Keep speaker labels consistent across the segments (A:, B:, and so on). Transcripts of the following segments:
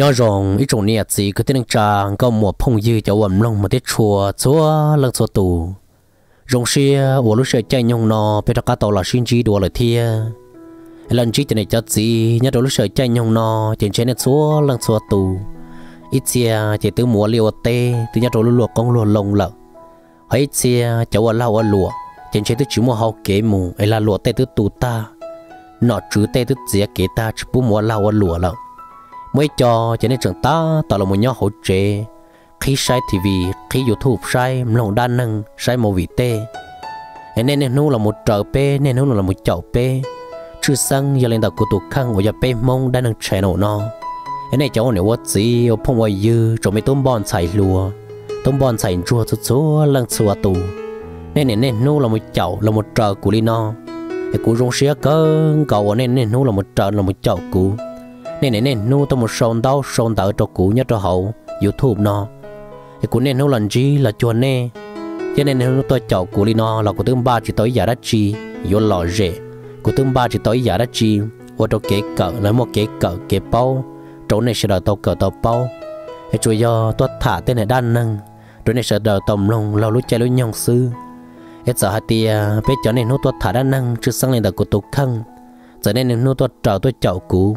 A: nhớ rồng ít chỗ nè chỉ có tiếng trang có một phong dư cho quần lòng mà tiết chùa chúa lăng chúa tù rồng xe ủa lúc xe chạy nhông nọ bây giờ cá tàu là xin chỉ đùa lời thia lần chỉ cho này cho gì nhớ đồ lúc xe chạy nhông nọ trên trên này chúa lăng chúa tù ít xe chỉ tứ mùa liều tê tứ nhớ đồ lúc luộc con luộc lồng lợ hay xe cháu ở lau ở lụa trên trên tứ chỉ mùa hao kế mù ấy là lụa tê tứ tù ta nọ chứ tê tứ dĩa kế ta chỉ bu múa lau ở lụa lợ mới cho cho nên chúng ta tạo là một nhóm hỗ trợ khi sai thì vì khi youtube sai lòng đa năng sai một vị tê nên nên nu là một trợ p nên nu là một chậu p chứ sang giờ lên đầu của tụ khăn của giờ p mong đa năng channel nó nên cháu nếu what gì ở phong ngoài dư cho mấy tôm bòn xài lúa tôm bòn xài chua chút số lăng xua tù nên nên nên nu là một chậu là một trợ của nó cái cú rong xía cơ cậu nên nên nu là một trợ là một chậu cũ nên nên nên nu tôi một sòn đau sòn đỡ cho cũ nhất cho hậu youtube nó thì cũng nên nó lần gì là chuẩn nè cho nên nó tôi chọn cũ đi nó là của tương ba chỉ tới giả đã chi yo lò rể của tương ba chỉ tới giả đã chi và cho kế cỡ nói một kế cỡ kế bao chỗ này sẽ đợi tàu cỡ tàu bao thì chủ do tôi thả tên này đan năng chỗ này sẽ đợi tầm lòng lâu lúc chơi lúc nhong sư hết giờ hạt tia bé chó này nó tôi thả đan năng chứ sang lên đợt của tôi khăn giờ nên nó tôi chờ tôi chọn cũ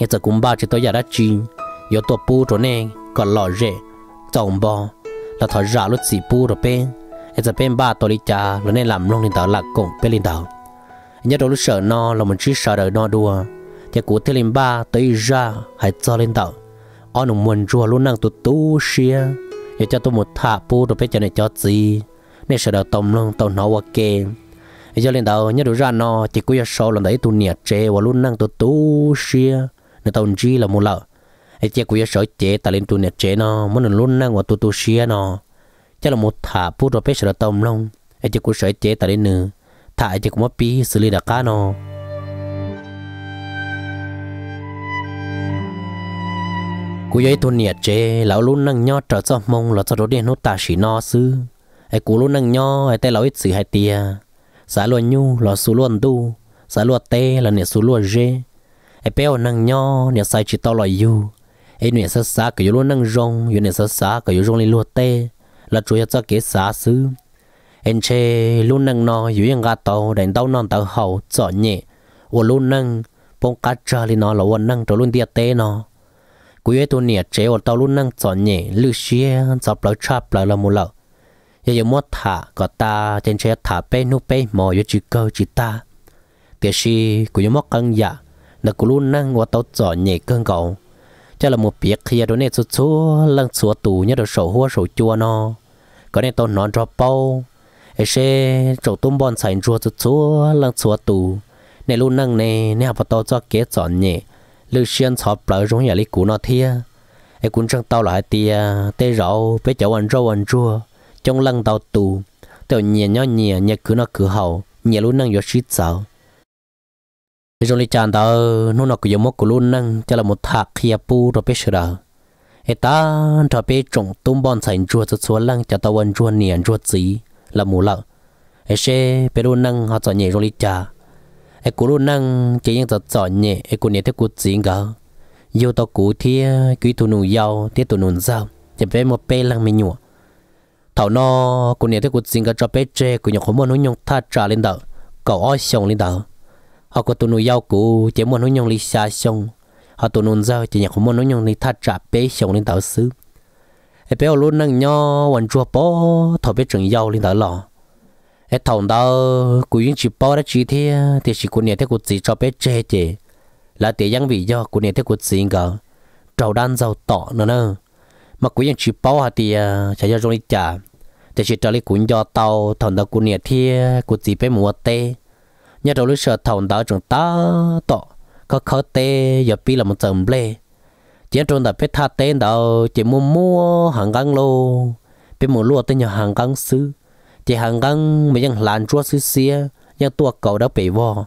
A: nhà giờ cũng bao chỉ tôi giờ đã chín, giờ tôi bu rồi nè còn lọ rẻ chồng bò là thọ ra lúc gì bu rồi bên nhà giờ bên ba tôi đi cha rồi nên làm luôn lên tàu lạc cùng bên lên tàu nhớ đâu lúc sợ no là mình chỉ sợ đời no đùa thì của thế linh ba tới ra hãy cho lên tàu anh nụ muốn rùa luôn năng tụt tu xia giờ cho tôi một thả bu rồi bên cho này cho gì nên sợ đời tông luôn tàu nó ok giờ lên tàu nhớ đâu ra no chỉ có giờ sau là đấy tụi nhẹ trẻ và luôn năng tu tu xia nên tao chỉ là một lợ ấy chỉ cũng sợ chế ta lên tu nè chế nó muốn nên luôn năng và tu tu xia nó chắc là một thả phu rồi phải sợ tao không ấy chỉ cũng sợ chế ta lên nữa thả ấy chỉ cũng mất pi xử lý đặc cá nó cú ấy tu nè chế lão luôn năng nhót trở cho mông là cho đồ điện hút ta xỉ nó sư ấy cú luôn năng nhó ấy tay lão ít sự hai tia xã luôn nhu là số luôn tu xã luôn tê là nè số luôn dê ai béo năng nho nhà sai chỉ tao lòi yêu ai nè sa sa cái luôn năng rong yêu nè sa sa cái rong lên lúa tê là chủ yếu cho cái sa xứ anh chê luôn năng nó yêu yang gà tàu đánh tàu non tàu hậu chọ nhẹ và luôn năng bông cá trà lên nó là quân năng cho luôn tiệt tê nó cú ấy nè chế và tàu luôn năng chọ nhẹ lư xia chọc lại chắp lại là một lợ giờ giờ mất thả có ta trên chế thả bé nút bé mò yêu chỉ câu chỉ ta tiếc gì cú yêu mất căng dạ nó cũng luôn năng của tàu nhẹ cơn cầu cho là một việc khi đó này số số lần số tù nhớ được sổ hoa sổ chua nó có nên tao nói bao ấy xe chỗ tôm bòn sành chua số số lần số tù này luôn năng này nè và tao cho kế giỏ nhẹ lưu xuyên xóa bờ giống nhà lý nó thia ấy cũng chẳng tao lại tia tê rau bé cháu ăn rau ăn chua trong lần tao tù tao nhẹ nhó nhẹ nhẹ cứ nó cứ hậu nhẹ luôn năng vô xít sao rồi lấy chàng đó nó nó giống một luôn năng cho là một thạc kia à pu rồi biết sửa đó ấy ta rồi biết trồng tung bon sành chua cho xuống lăng tao ăn chua niền chua gì là mù lợ ấy xe biết luôn năng họ chọn nhẹ rồi lấy chà ấy cú năng chỉ những chọn chọn nhẹ ấy cú nhẹ thế cú gì ngờ yêu tao cú thì quý tụ nụ giàu thế tụ chỉ biết một bê lăng mình nhua thảo nó cú nhẹ thế cú gì ngờ cho biết chê cú nhậu không muốn nó nhung trả lên đầu cậu oi xong lên đầu họ có tụi nuôi yêu cũ chỉ muốn nói nhung lý xa xong họ tụi nuôi giao chỉ nhận không muốn nói nhung lý thắt trả bế xong lên tạo xứ em bé luôn nâng nhau hoàn chua bó thọ bé trường yêu lên tạo lò em thằng đó cú yên chỉ bó đã chỉ thế thì chỉ cú nhẹ thế cú chỉ cho bé chê chê là để yang vị do cú nhẹ thế cú chỉ ngờ trầu đan giàu tọ nữa nè mà cú yên chỉ bó hả thì chả cho trong đi chả, thì chỉ cho lấy cú do tàu thòng đó cú nhẹ thế cú chỉ bé mua tê nhà đầu lúc sợ thầu đó chúng ta tọ có khó tê giờ pi là một tầm lê chỉ trong đó biết tha tên đó chỉ mua mua hàng găng lô biết mua lúa tên nhà hàng găng xứ chỉ hàng găng mấy dân làn chúa xứ xia dân tua cầu đã bị vò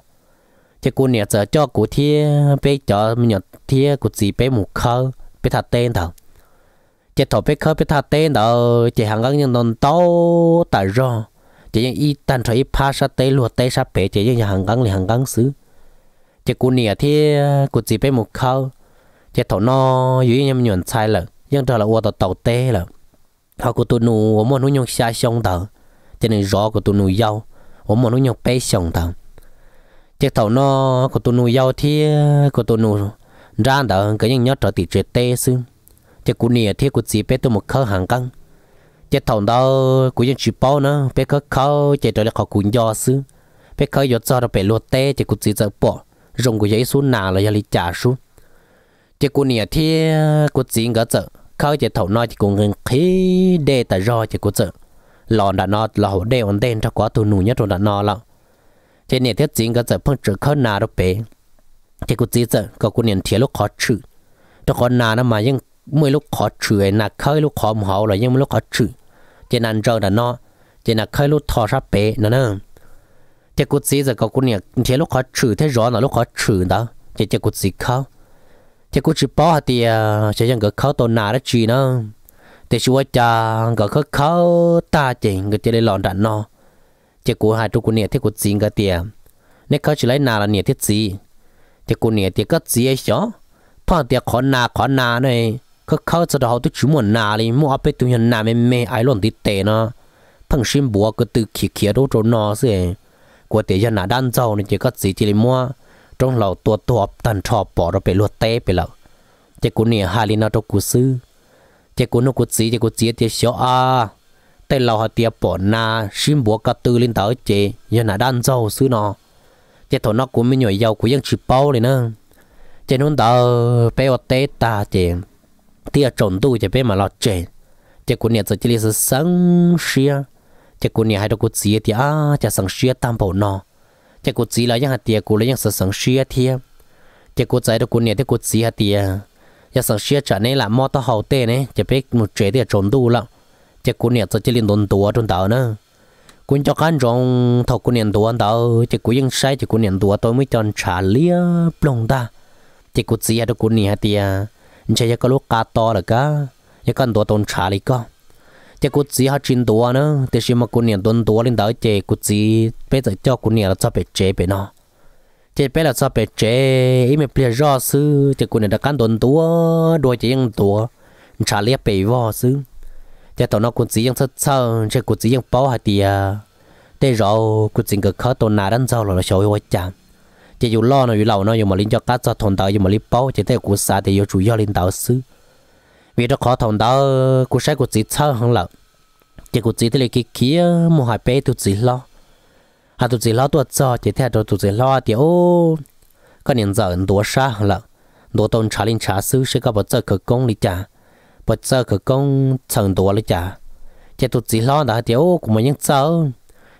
A: chỉ cô nhà giờ cho cô thia bé cho mình nhận thia cô gì bé một khơ biết tha tên đó chỉ thọ biết khơ biết tha tên đó chỉ hàng găng nhân non to tại rồi chỉ những y tan cho y pha sa tây lúa tây sa bể chỉ những nhà hàng găng là hàng găng xứ chỉ cú nè thì cú chỉ bé một khâu chỉ thổ no dưới nhầm nhuận sai là nhưng trở là ô tàu tàu tế là họ cú tụ nụ ôm nó nhung xa xong tàu chỉ nên rõ của tụ nụ giàu ôm nó nhung bể xong tàu chỉ thổ no của tụ nụ giàu thì của tụ nụ ra tàu cái những nhớ trở tị chuyện tế xứ chỉ cú nè thì cú chỉ bé tụ một khâu hàng găng chế thòng đó cũng dân chụp bao nữa bé khó khó chế trở là khó cũng do sư, bé khó do cho nó bị lột té chế cũng chỉ sợ bỏ rồng của giấy xuống nào là gia lý trả xuống chế cũng nè thì cũng chỉ ngỡ sợ khó chế thòng nó chỉ cũng ngừng khí đê tại do chế cũng sợ lò đã nó là hậu đê ổn đen cho quá tù nụ nhất rồi đã nó lắm chế nè thiết chỉ ngỡ sợ phong trở khó nào đó bé chế cũng chỉ sợ có cũng nè thiệt lúc khó chịu, cho khó nào nó mà nhưng mỗi lúc khó chữ là khơi lúc khó mỏ là nhưng lúc khó chữ chỉ nàn trâu là nó chỉ là khơi lúc thò ra bé nó nè chỉ cút gì giờ có cút nhỉ chỉ lúc khó trừ thế rõ là lúc khó trừ đó chỉ chỉ cút gì khó chỉ cút chỉ bỏ thì chỉ à, chẳng có khó tồn nà đó chỉ nó thì chúa cha có khó khó ta chỉ người chỉ lấy lòn nó chỉ cút hai chút cút nhỉ thế cút gì cái tiền nếu khó chỉ lấy nà là nhỉ thế gì chỉ cút nhỉ thì cất gì ấy chứ thọ thì khó nà khó nà này ก็เขาจะเอาตัวชิมวนนาเลยมัวไปตัวยันนาเม่ไมไอหล่นติเตนะพังชิมบัวก็ตัวขี้เขียดูจนนอเสียกว่าเตียนนาด้านเจ้าเนี่ยก็สีจิลิมัวตรงเราตัวตัวตันชอบปอเราไปลวดเตะไปแล้วเจ้ากูเนี่ยฮาลินาตกูซื้อเจ้ากูนกูศีเจ้ากูเจียเจ้าเสียอาแต่เราหาเตียปอนาชิมบัวก็ตัวลินเต๋อเจยันนาด้านเจ้าซื้อนอเจ้าถอนกูไม่หน่วยยาวกูยังชิบเป้าเลยนะเจ้านุนเต๋อไปอดเตะตาเจ第二种度就别嘛老真，这姑娘这这里是生鲜，这姑娘还得过职业的啊，叫生鲜担保呢，这过职了，人还爹过了，人是生鲜的，这过在的姑娘的过职业的，要生鲜这呢啦，摸到好点呢，就别么这的种度了，这姑娘在这里弄多种到呢。คุณจะกันจงทอกุเนียนตัวเดาจะกูยังใช้จะกูเนียนตัวตัวไม่จนชาเลียปลงตาจะกูเสียตัวกูเนียเตีย chạy ra cái lúa cá to là cá cái con đồ tồn trả lại có chỉ cút chỉ hết chín đồ nữa thì xem mà cún nhà tuần đồ lên tới chỉ cút gì bây giờ cho cún nhà là cho bé chế bé nó chỉ bé là cho bé chế ý mình bây rõ sư chỉ cún nhà là cán tuần đồ đuôi chỉ những đồ trả lại bé vợ sư chỉ tao nó cút chỉ những sơ sơ chỉ cút chỉ những bảo hạt tiền để rồi cút chỉ có khó tuần nào đang giàu là nó sẽ quá chăng chỉ dù lo nó dù lâu nó dù mà linh cho cá cho thôn tàu dù mà linh bao chỉ thế của xã thì dù chủ yếu linh tàu xứ vì đó khó thôn tàu của xã của chỉ sao hàng là chỉ của chỉ thế là cái kia mua hai bé tụt chỉ lo à tụt chỉ lo tụt cho chỉ thế tụt tụt chỉ lo thì ô có những giờ đua xa hàng là đua tôn trả linh trả xứ sẽ có bao giờ cơ công lý trả bao giờ cơ công chẳng đồ lý trả chỉ tụt chỉ lo đó thì ô cũng mà những giờ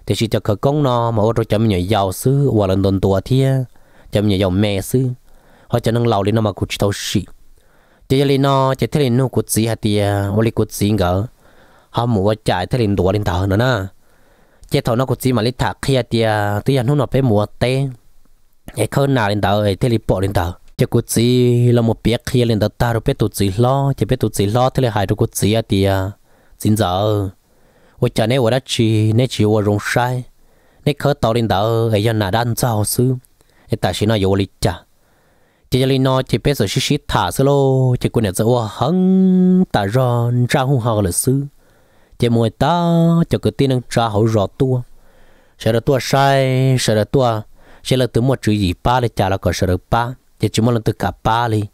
A: thì chỉ cho cơ công nó mà ô tô chấm nhỏ giàu xứ, hoặc là đồn tua thia chấm nhỏ giàu mẹ xứ, họ cho nâng lầu lên nó mà cụt tàu xị chỉ lên nó chỉ thế lên nó cụt gì hả tia ô lên cụt gì ngỡ họ mua chạy thế lên đùa lên tàu nữa nè chỉ thầu nó cụt gì mà lên thạc kia tia tuy nhiên nó phải mua té, cái khơn nào lên tàu ai thế lên bỏ lên tàu chỉ cụt gì là một biết kia lên tàu ta rồi biết tụt gì lo chỉ biết tụt gì lo thế là hai tụt gì hả tia xin giờ 我家呢我的鸡，那鸡我容晒，那可到领导哎呀那单造事，哎但是呢有我的家，这家里呢这别说是是他是喽，这姑娘子我很大人张红好了事，这么大这个地能扎好热多，晓得多晒晓得多，晓得多么注意巴的家了个晓得巴，这怎么能得个巴哩？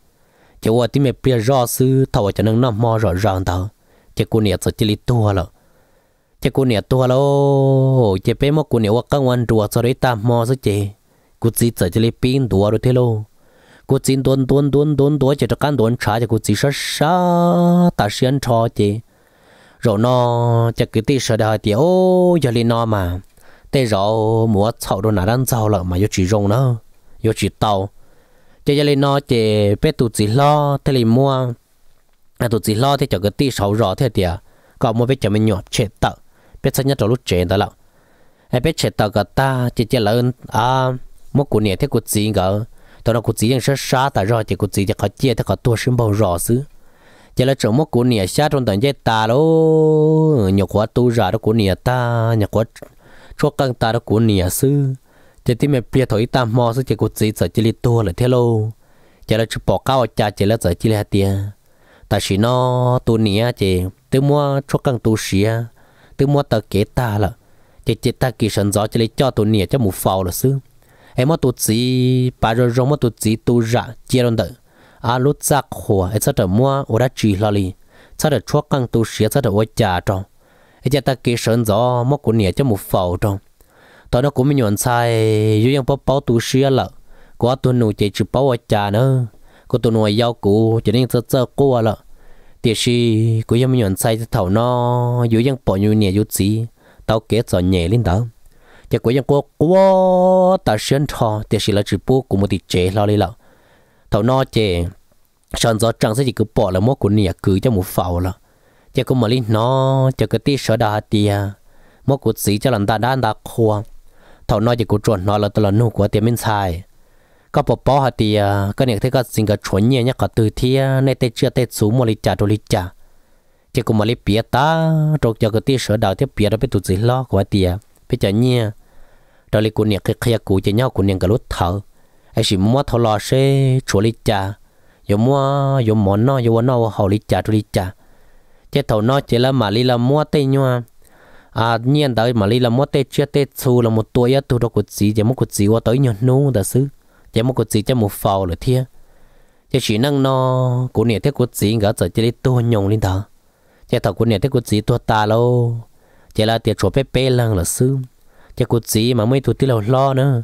A: 这我对面别热事，他我就能那么热让到，这姑娘子这里多了。chắc cô nè tua lô chắc bé mà cô nè qua căng quan chùa sau đấy ta mò sao chế, cô chỉ sợ chỉ lấy pin tua rồi thế lô cô chỉ tuôn tuôn tuôn tuôn tuôn chỉ cho căn tuôn chả cho cô chỉ sát sát ta xuyên cho chị rồi nó chắc cái tí sợ đời thì ô giờ lên nó mà thế rồi mua chậu đồ nãy đang chậu lợ mà yo chỉ rong nó yo chỉ tàu chỉ giờ lên nó chỉ bé tụt chỉ lo thế liền mua à tụt chỉ lo thế cho cái tí sầu rõ thế thì còn có một cái chấm nhỏ chết tao biết sao nhất trò lúc trẻ đó là em biết trẻ tao ta chỉ chỉ là à một cuộc này thế cuộc gì cả tao nói cuộc gì đang sát sát ta rồi thì cuộc gì thì khó chia thì khó tua sinh bao rõ xứ chỉ là chỗ một cuộc này sát trong tận giấy ta đó nhiều quá tu ra đó cuộc này ta nhiều quá cho căng ta đó cuộc này xứ chỉ tí mẹ bia thổi ta mò xứ chỉ cuộc gì giờ chỉ là tua là thế lô chỉ là chụp bỏ cao cha chỉ là giờ chỉ là tiền ta chỉ nó tu nia chỉ từ mua cho căng tu xía từ mua tờ kế ta là chỉ chỉ ta kỳ sẵn gió chỉ lấy cho tụi nè cho một phao là xứ em mất tụt gì bà rồi rồi mất tụt gì tu rạ chia luôn đỡ à lúc giác hồ em sao đỡ mua ở đó chỉ là li sao đỡ chua căng tu sửa sao đỡ ở nhà trong em chỉ ta kỳ sẵn gió mất của nè cho một phao trong tao nó cũng mình nhận sai yêu yang bao bao tu sửa là có tụi nụ chỉ chịu bao ở nhà nữa có tụi nụ yêu cũ chỉ nên chơi chơi cô là tiếc gì cũng ยัง nhận sai thầu nó bỏ nhiều nhẹ dù gì tao kế cho nhẹ lên đó chỉ cũng ยัง có quá ta xuyên thọ tiếc gì là chỉ bố của một tí chế lo lấy lợ thầu nó chế sẵn gió trăng sẽ chỉ cứ bỏ là một của nhẹ cứ cho một phào là chỉ có mà lên nó chỉ cái tiếc sợ đa tia một của gì cho làm ta đan đã khoa thầu nó chỉ có chuẩn nó là tao là nô của tiền bên sai có bộ bó họ thì có những thứ có sinh cái chuẩn nhẹ nhất có từ thi nên tết chưa tết xuống một lịch trả đôi lịch trả chỉ có một lịch bia ta rồi giờ cái tiết sửa đào tiếp bia đó biết tụt gì lo quá thì bây giờ nhẹ đó lịch của những cái kia của chỉ nhau của những cái lốt thở ai chỉ mua thâu lo sẽ chuẩn lịch trả giờ mua giờ món nó giờ nó hậu lịch trả đôi lịch trả chỉ thầu nó chỉ là mà lịch là mua tây nhau à nhiên tới mà lịch là mua tết chưa tết xuống là một tuổi á tụt đó của gì chỉ một của gì qua tới nhau nô đã xứ chỉ một cái gì chỉ một phao là thiệt chỉ chỉ năng nó của niệm thế của gì ngỡ giờ chỉ để tua nhông lên đó chỉ thằng của niệm thế của gì tua ta lo, chỉ là tiệt chỗ bé bé lăng là sư chỉ của gì mà mới tụi tí lo nữa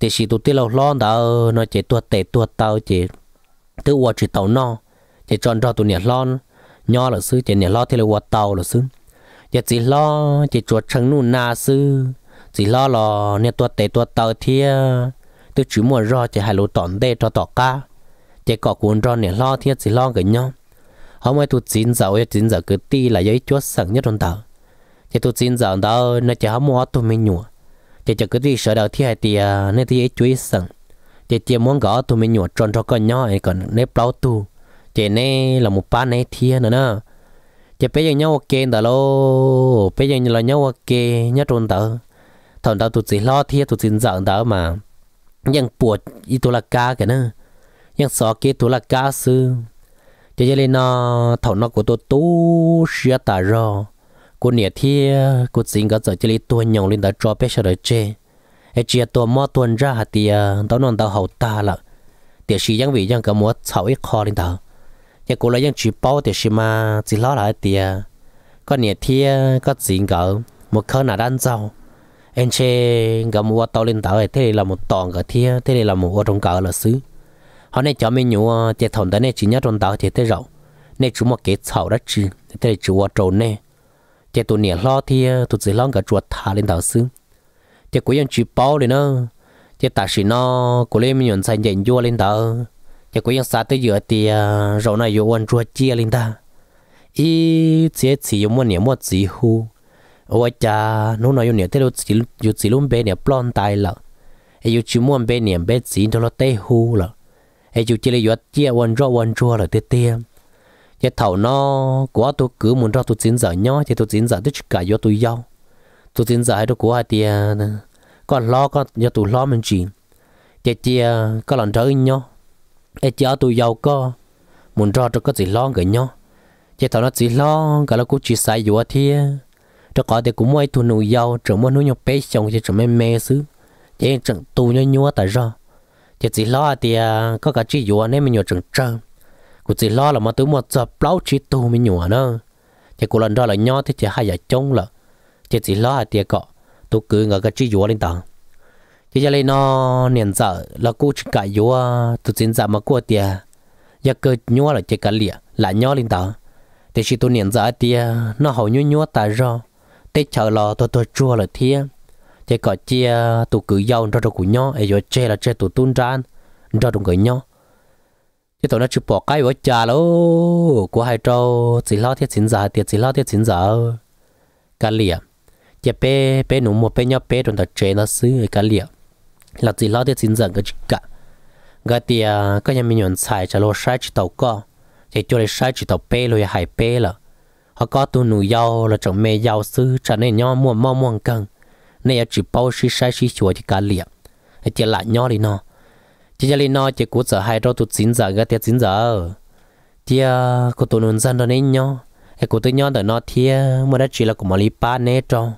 A: thì chỉ tụi tí lo đó nó chỉ tua tệ tua tao chỉ tự qua chỉ tàu nó chỉ chọn cho tụi niệm lo nho là sư chỉ niệm lo thì là qua tàu là sư chỉ chỉ lo chỉ chuột trắng nu na sư chỉ lo lo niệm tua tệ tua tao thiệt tôi chú mua ro chỉ hai lỗ tòn đê cho tỏ ca chỉ có cuốn ro này lo thiết chỉ lo cái nhau hôm nay tôi chín giờ ấy chín giờ cứ ti là giấy chúa sẵn nhất trong tờ chỉ tôi chín giờ đó nên chỉ hám mua tôi mới nhủ chỉ chỉ cứ đi sợ đầu thi hai thì nên thì ấy chúa sẵn chỉ chỉ muốn gõ tôi mới nhủ tròn cho con nhau ấy còn nếp bao tu chỉ nè là một ba nè thi nữa nữa chỉ bây giờ nhau ok đó lo, bây giờ là nhau ok nhất trong tờ thằng đó tôi chỉ lo thi tôi chín giờ đó mà ยังปวดอีตุลากากันนะยังสอเกตุลากาซื้อจะยังเลยนอถอนนอกูตัวตู้เสียตารอกูเนี่ยที่กูสิงก็จะจะเลยตัวหยองลินตาจอเปชเลยเจไอเจียตัวมอตัวร่าเตียตอนนอนตาเห่าตาละเดี๋ยวชียังวียังกระมัวเฉาไอคอลินตายังกูเลยยังจีเป้าเดี๋ยวชีมาจีล้อหลายเตียก็เนี่ยที่ก็สิงก็มุขเขาหน้าด้านเจ้า anh chị gặp một tàu lên tàu thế là một toàn cả thia thế là một ô trong cả là xứ họ này cho mình nhiều ờ, chế thòng tới này chỉ nhất trong tàu thì thế rộng này chú một cái thầu đã chứ thế là chủ ở trộn này chế tụi nè lo thia tôi chỉ lo cả chuột thả lên tàu xứ chế cuối anh chỉ bao lên nó chế ta xí nó cố lên mình nhận sai nhận vua lên tàu chế cuối anh xa tới giữa thì ờ, rồi này vô anh chuột chia lên ta ý chế chỉ một niệm một gì hú 我家侬那有年头几有几轮白年不浪呆了，还有去满白年白钱都落呆糊了，还有这里有接温热温热了点点。一头呢，我都 cứ muốn ra tôi chính giờ nhó thì tôi chính giờ tôi chỉ do tôi yêu, tôi chính giờ tôi của hai tiền, còn lo còn do tôi lo mình chuyện, chỉ chỉ có lần trời nhó, ai chỉ tôi yêu có muốn ra tôi có chỉ lo người nhó, chỉ thằng nó chỉ lo cái là cũng chỉ sai vô thiên cho có thì cũng mua thu nụ dầu chỉ mua nụ nhục bé chồng chỉ chỉ mê mê xứ chỉ chẳng tu nhua nhua tại ra chỉ chỉ lo thì à, có cả chỉ dùa nên mình nhua chẳng trơn cũng chỉ lo là mà tôi mua tập lâu chỉ tu mình nhua nữa chỉ cũng lần đó là nhua thì chỉ hai giờ trông là chỉ chỉ lo thì có tôi cứ ngờ cái chỉ dùa lên tầng chỉ cho lên nó niệm sợ là cô chỉ cả dùa tôi chính giả mà cô thì à, giờ cơ nhua là chỉ cả lìa là nhua lên tầng thì chỉ tôi niệm sợ thì à, nó hầu như nhua tại ra tết chờ là tôi tôi chua là thia, chỉ có chia tụ cử dâu cho cho của nhau ấy rồi chê là chê tụ tuôn ran cho đồng cử nhau chứ tụi nó chụp bỏ cái với cha lô của hai trâu chỉ lo thiết chính giả tiệt chỉ lo thiết chính giả cả lìa chỉ bé bé nụ một bé nhau bé trong đó chê nó xứ cả lìa là chỉ lo thiết chính giả cái cả cái tiệt có nhà mình nhận xài cho lo sai chỉ tàu co chỉ cho lấy sai chỉ tàu bé rồi hai bé là họ có tu nụ giàu là chẳng mê giàu sư trở nên nhau mua mau mua cần nên chỉ bao xí sai xí chùa thì cả liệp chỉ lại nhau đi nó chỉ cho lên nó chỉ cố sợ hai rau tu chín giờ cái tiết chín giờ chỉ cô tu nụ dân đó nên nhau ai cô tu nhau đó nó thì mua đã chỉ là của mali pa nè trong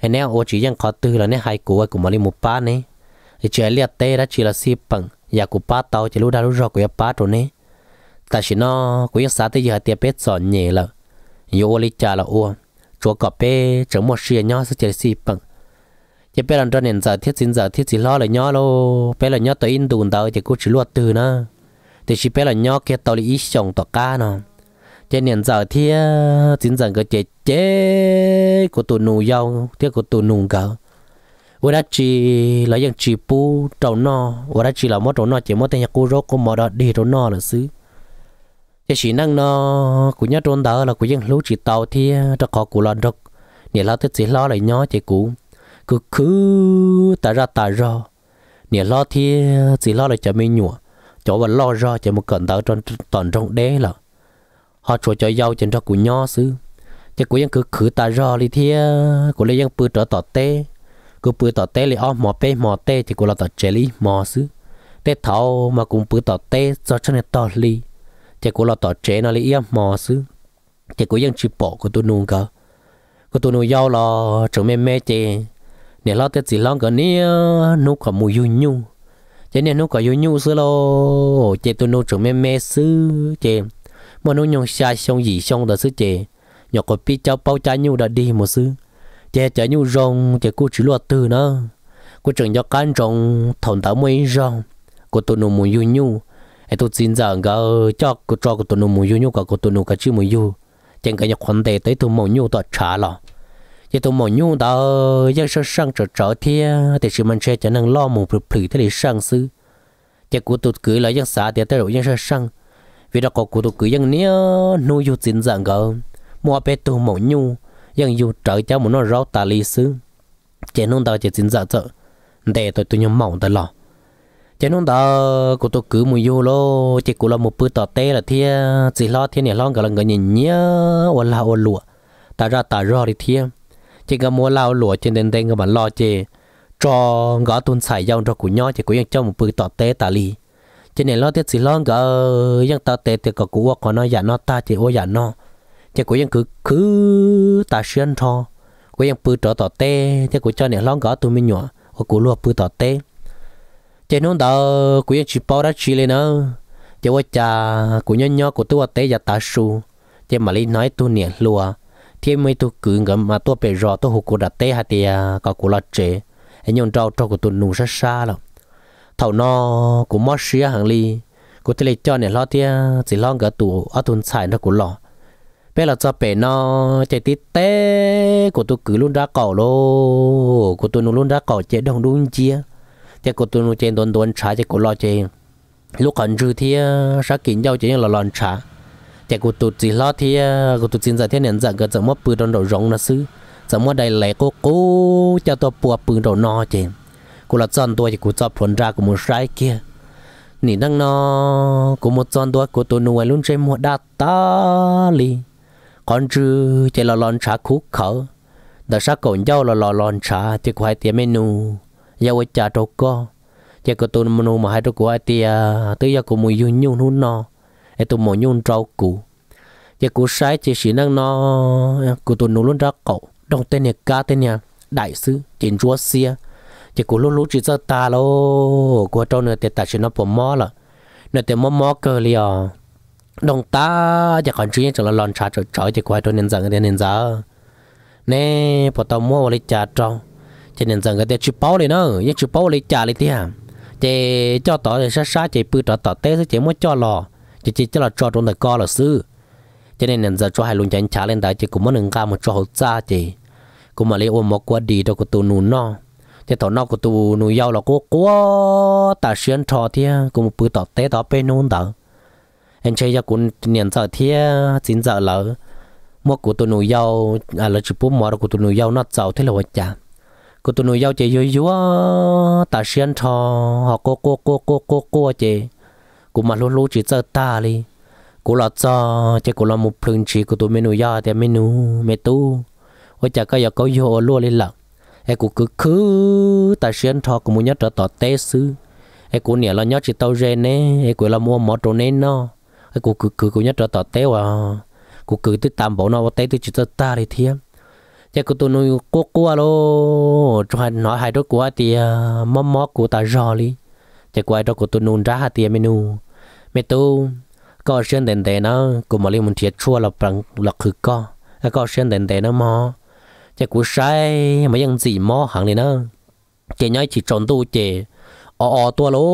A: ai nè ô chỉ rằng khó tư là nè hai cô ai của mali một pa nè ai chỉ liệp tê đã chỉ là si bằng nhà của pa tàu chỉ lúc đã lúc rồi của pa rồi nè ta chỉ nó của những xã tới giờ tiết biết sọn nhẹ là yo li cha là ô chúa cọp bé chẳng một xia nhá sẽ chơi si bằng chỉ bé lần trước nên giờ thiết xin giờ thiết gì lo là nhá lo bé là nhá tới in đùn tao chỉ cố chỉ luộc từ nữa thì chỉ bé là nhá kia tao đi ít chồng tọt cá nó chỉ nên giờ thiết xin giờ cái chế chế của tụi nụ dâu thiết của tụi nụ gạo ủa đã chỉ là những chỉ pu trâu no ủa đã chỉ là mất trâu no chỉ mất tên nhà rốt cô mò đó đi trâu no là xứ chỉ chỉ năng nó cũng nhớ trốn đó là cũng dân lú chỉ tàu thì cho ờ, khó của lần được nè lo thì chỉ lo lại nhó chỉ cũ cứ cứ ta ra ta ra nè lo thì ờ, chỉ lo lại cho mình nhủ chỗ và lo ra cho một cận tàu trong toàn trong đế là họ chùa cho giàu trên cho của nhó xứ chỉ của dân cứ cứ ta ra đi thì của lấy dân bự trở tọt tê cứ bự tọt tê lại óm mò pê mò tê chỉ của là tọt chè lý mò xứ tê thầu mà cũng bự tọt tê cho cho nên tọt ly chỉ có lo tỏ chế nó lấy mò xứ chỉ có dân chịu bỏ của tôi nuông cơ của tôi nuôi dâu lo chỗ mẹ mẹ chế nè lo tết gì lo cái nia nuôi cả mùi vui nhu chỉ nè nuôi cả vui nhu xứ lo chị tôi nuôi chỗ mẹ mẹ xứ chế mà nuôi nhung xa xong gì xong đó xứ chế nhỏ có pi cháu bao cha nhu đã đi một xứ chị chả nhu rong chị cô chỉ lo từ nó cô trường cho cán rong thằng tảo mấy rong của tôi nuôi mùi vui nhu ai tôi xin giờ gỡ cho cô cho cô tôi nụ mùi nhu cả cô tôi nụ cả chữ mùi nhu chẳng cái nhọc khoản đề tới tôi mùi nhu tôi trả lọ vậy tôi mùi nhu đó dân sơ sang trở trở thì sự mình sẽ cho năng lo mù bự bự thế thì sang sư chỉ cô tôi cứ là dân xã thì tới rồi dân vì đó có cô tôi cứ dân nia nụ nhu xin giờ gỡ mua bé tôi mùi nhu dân nhu trở cho một nó rau tà lý sư chỉ nông đó chỉ xin giờ trợ để tôi tôi nhầm mỏng tới lọ chế nông đó của tôi cứ mùi vô lo chế của là một bữa tọt tê là thia chỉ lo thia này lo cả là người nhìn nhớ ôn là ôn lụa ta ra ta rò đi thia chế cái mua lao lụa trên đền đền cái bản lo chế cho gõ tuôn xài dòng cho của nhau chế của dân cho một bữa tọt tê ta li chế này lo tiết chỉ lo cả dân ta tê thì có của còn nó giả nó ta chế ô giả nó chế của dân cứ cứ ta xuyên cho của dân bữa tọt tê chế của cho này lo gõ tụi mình nhỏ của của lụa bữa tọt tê chế nông đó quý chỉ bao đã chỉ lên nó chế vợ cha của nhân nhau của tôi tế gia ta su chế mà lên nói tôi nè lúa, thì mấy tôi cứ ngắm mà tôi bị rò tôi hụt của đã tế hạt thì có của là chế anh nhon trâu trâu của tôi nụ xa xa lắm thầu no của mót xía hàng ly của tôi lấy cho nè lo thì chỉ lo cả tủ ở tuần xài nó của lọ bây là cho bé nó chạy tít té của tôi cứ luôn ra cỏ lô của tôi luôn ra cỏ chạy đồng đun chia chỉ có tuân trên đồn đồn trả chỉ có lo trên lúc cần trừ thì à, sát kín giao chỉ là lòn trả chỉ có tụt chỉ lo thì à, có tụt xin giải thiên nhận dạng cái dạng mất bự đồn đầu rộng là xứ dạng mất đầy lại cố cố cho tôi bùa bự đầu no trên cô là chọn tôi chỉ có chọn phần ra của một trái kia nỉ năng nó của một chọn tôi của tôi nuôi luôn trên một đa ta li còn trừ chỉ là lòn trả khúc khở đã sát cổ giao là lòn trả thì quay tiền menu giờ trả trâu co giờ có tôi mình mà hai trâu của ai thì tới giờ có mùi nhung nhung hun nó ai tôi mùi nhung trâu cũ giờ có sai chỉ xí năng nó à, của tôi nô luôn ra cậu đồng tên này cá tên này đại sứ tiền chúa xia giờ có lúc lúc chỉ cho ta lô của trâu nữa thì ta chỉ nó bỏ mỏ là nữa thì mò mỏ cơ liờ, à. đồng ta giờ còn chuyện cho nó lon trà trời trời thì quay tôi nên rằng nên giờ, nè bỏ tao mua vào lấy trà trâu cho nên rằng cái tiền chụp bao này nó nhưng chụp bao lấy trả lấy tiền chị cho tỏ để sát sát chị bự tỏ tỏ tê chị muốn cho lò chị chị cho là cho trong đời co là sư cho nên nên giờ cho hai luôn chán trả lên đại chị cũng muốn nâng cao một cho hậu cha chị cũng mà lấy ôm một quả đi đâu của tụ nụ no thì tỏ nó của tụ nụ giàu là cố cố ta xuyên trò thì cũng bự tỏ tê tỏ bên nôn đó anh chơi cho cũng niệm giờ thì chính giờ lỡ một của tụ nụ giàu à là chụp bút mỏ của tụ nụ giàu nó giàu thế là hoài chả cô tôi nuôi giao chị vui vui ờ, ta xuyên cho họ cô cô cô cô cô cô chị cô mà luôn luôn chỉ cho ta đi cô là cho chứ cô là một phương chỉ cô tôi mình nuôi thì mình nuôi mẹ tu ôi chả có giờ có vô luôn lên lặng em cô cứ cứ ta xuyên cho cũng muốn nhớ trở tỏ té xứ em cô nhớ là nhớ chỉ tao rèn nè em cô là mua mỏ trộn nên nó em cũng cứ cứ cô nhớ trở tỏ té và cô cứ tới tạm bảo nó té tới chỉ cho ta đi thiêm thế cô tôi nuôi cua cua lô cho hắn nói hai đứa của thì mắm à, mắm của ta rò đi thế qua đó của tôi nuôi ra hai tiền menu mẹ tôi có xuyên đèn đèn nó của mà liên một chiếc chua là bằng là khử co có xuyên đèn đèn nó mò thế của sai mà gì mò hàng này nó chị nhớ chỉ tròn tu chị ờ ờ tua lô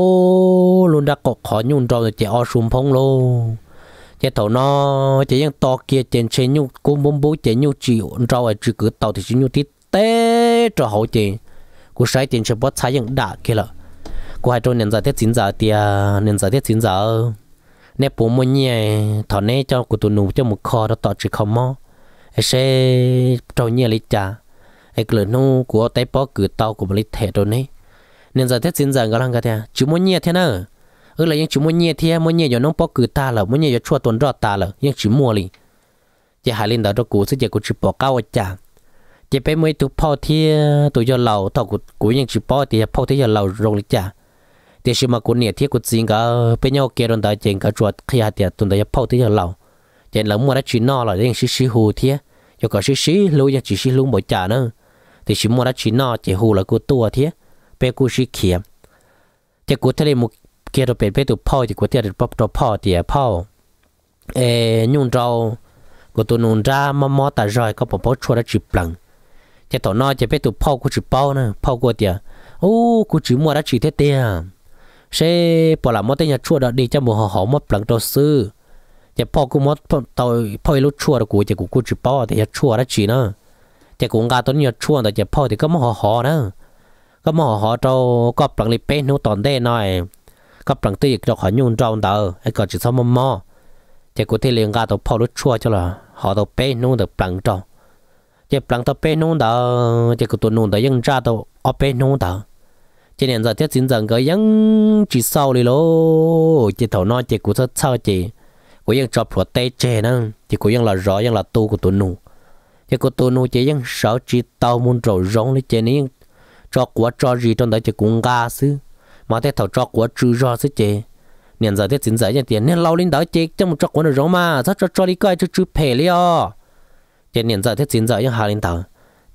A: luôn đã khó nhung tròn chị ờ sùm phong lô chế tàu nó chế những to kia trên trên nhu cô muốn bố chế nhu chịu rau ở chữ cứ tàu thì chỉ nhu tí té cho hậu chế cô sai tiền chế bớt sai những đã kia là cô hai trâu nền giải thiết chính giả thì à, nền giải thiết chính giả nè bố mua nhẹ thọ nè cho của tụi nụ cho một kho đó tọt chỉ không mò sẽ trâu nhẹ lấy trả ai cứ nô của tay bó cứ tàu của mình lấy thẻ rồi nè nên giải thiết chính giả ngang lăng cái thế à. chứ mua nhẹ thế nào ở là những chỉ mua nhẹ thế mua nhẹ giờ nó bỏ cử ta là mua nhẹ giờ chua tuần rõ ta là những chỉ mua liền chỉ hai linh đó cho cụ sẽ chỉ cụ chỉ bỏ cao chả chỉ bé mới tụ bao thì tụ giờ lâu tao cụ cụ những chỉ bỏ thì bao thì giờ lâu rồi lịch chả thì khi mà cụ nhẹ thế cụ xin cả bên nhau kia rồi đó chỉ cả chuột khi hạt tiền tuần đó bao thì giờ lâu chỉ là mua đã chỉ no rồi những chỉ chỉ hù thế giờ có chỉ chỉ lưu những chỉ chỉ lưu bỏ chả nữa thì chỉ mua đã chỉ no chỉ hù là cụ tua thế bé cụ chỉ kiếm chỉ cụ thấy một เกียรเป็นไปตัวพ่อจีกว่าเตียปอบตัวพ่อเตียพ่อเอยุ่งเราก็ตัวนุ่งจ้ามอมอตาจอยก็ปอบชวนจีบลังจะต่อนอจะไปตัวพ่อกูจีบเป้านะพ่อกูเตียโอ้กูจีมัวรักจีเตียเช่ปลามอเตียชวนดีจะมัวหอมมอปลังตัวซื้อจะพ่อกูมอตอยพ่อรู้ชวนกูจะกูกูจีบเป้าแต่จะชวนรักจีนะจะกูงาตัวนี้ชวนแต่จะพ่อแต่ก็มัวหอนะก็มัวหอเราก็ปลังลิเป้นูตอนได้หน่อยกับปรังตีเราขอยุ่งเราเดอไอ้ก็จะสมมอแต่กูที่เลี้ยงกาตัวพ่อรู้ชั่วจ้ะล่ะเขาตัวเป้นู่นตัวปรังจ้ะจะปรังตัวเป้นู่นเดอจะกูตัวนู่นเดอยังจ้าตัวเอาเป้นู่นเดอ今年在这新政个养只少的咯，这头脑这股子操这，我养抓破带这呢，这股养了肉养了多股多奴，这股多奴这养少只刀门做肉的这呢，抓锅抓肉装到这公家是。mà thế thầu cho của trừ ra sẽ chế nên giờ thế chính giải nhận tiền nên lâu lên đó chế trong một cho của nó rong mà rất cho cho đi coi cho trừ phe li o chế nên giờ thế chính giải cho hà lên tàu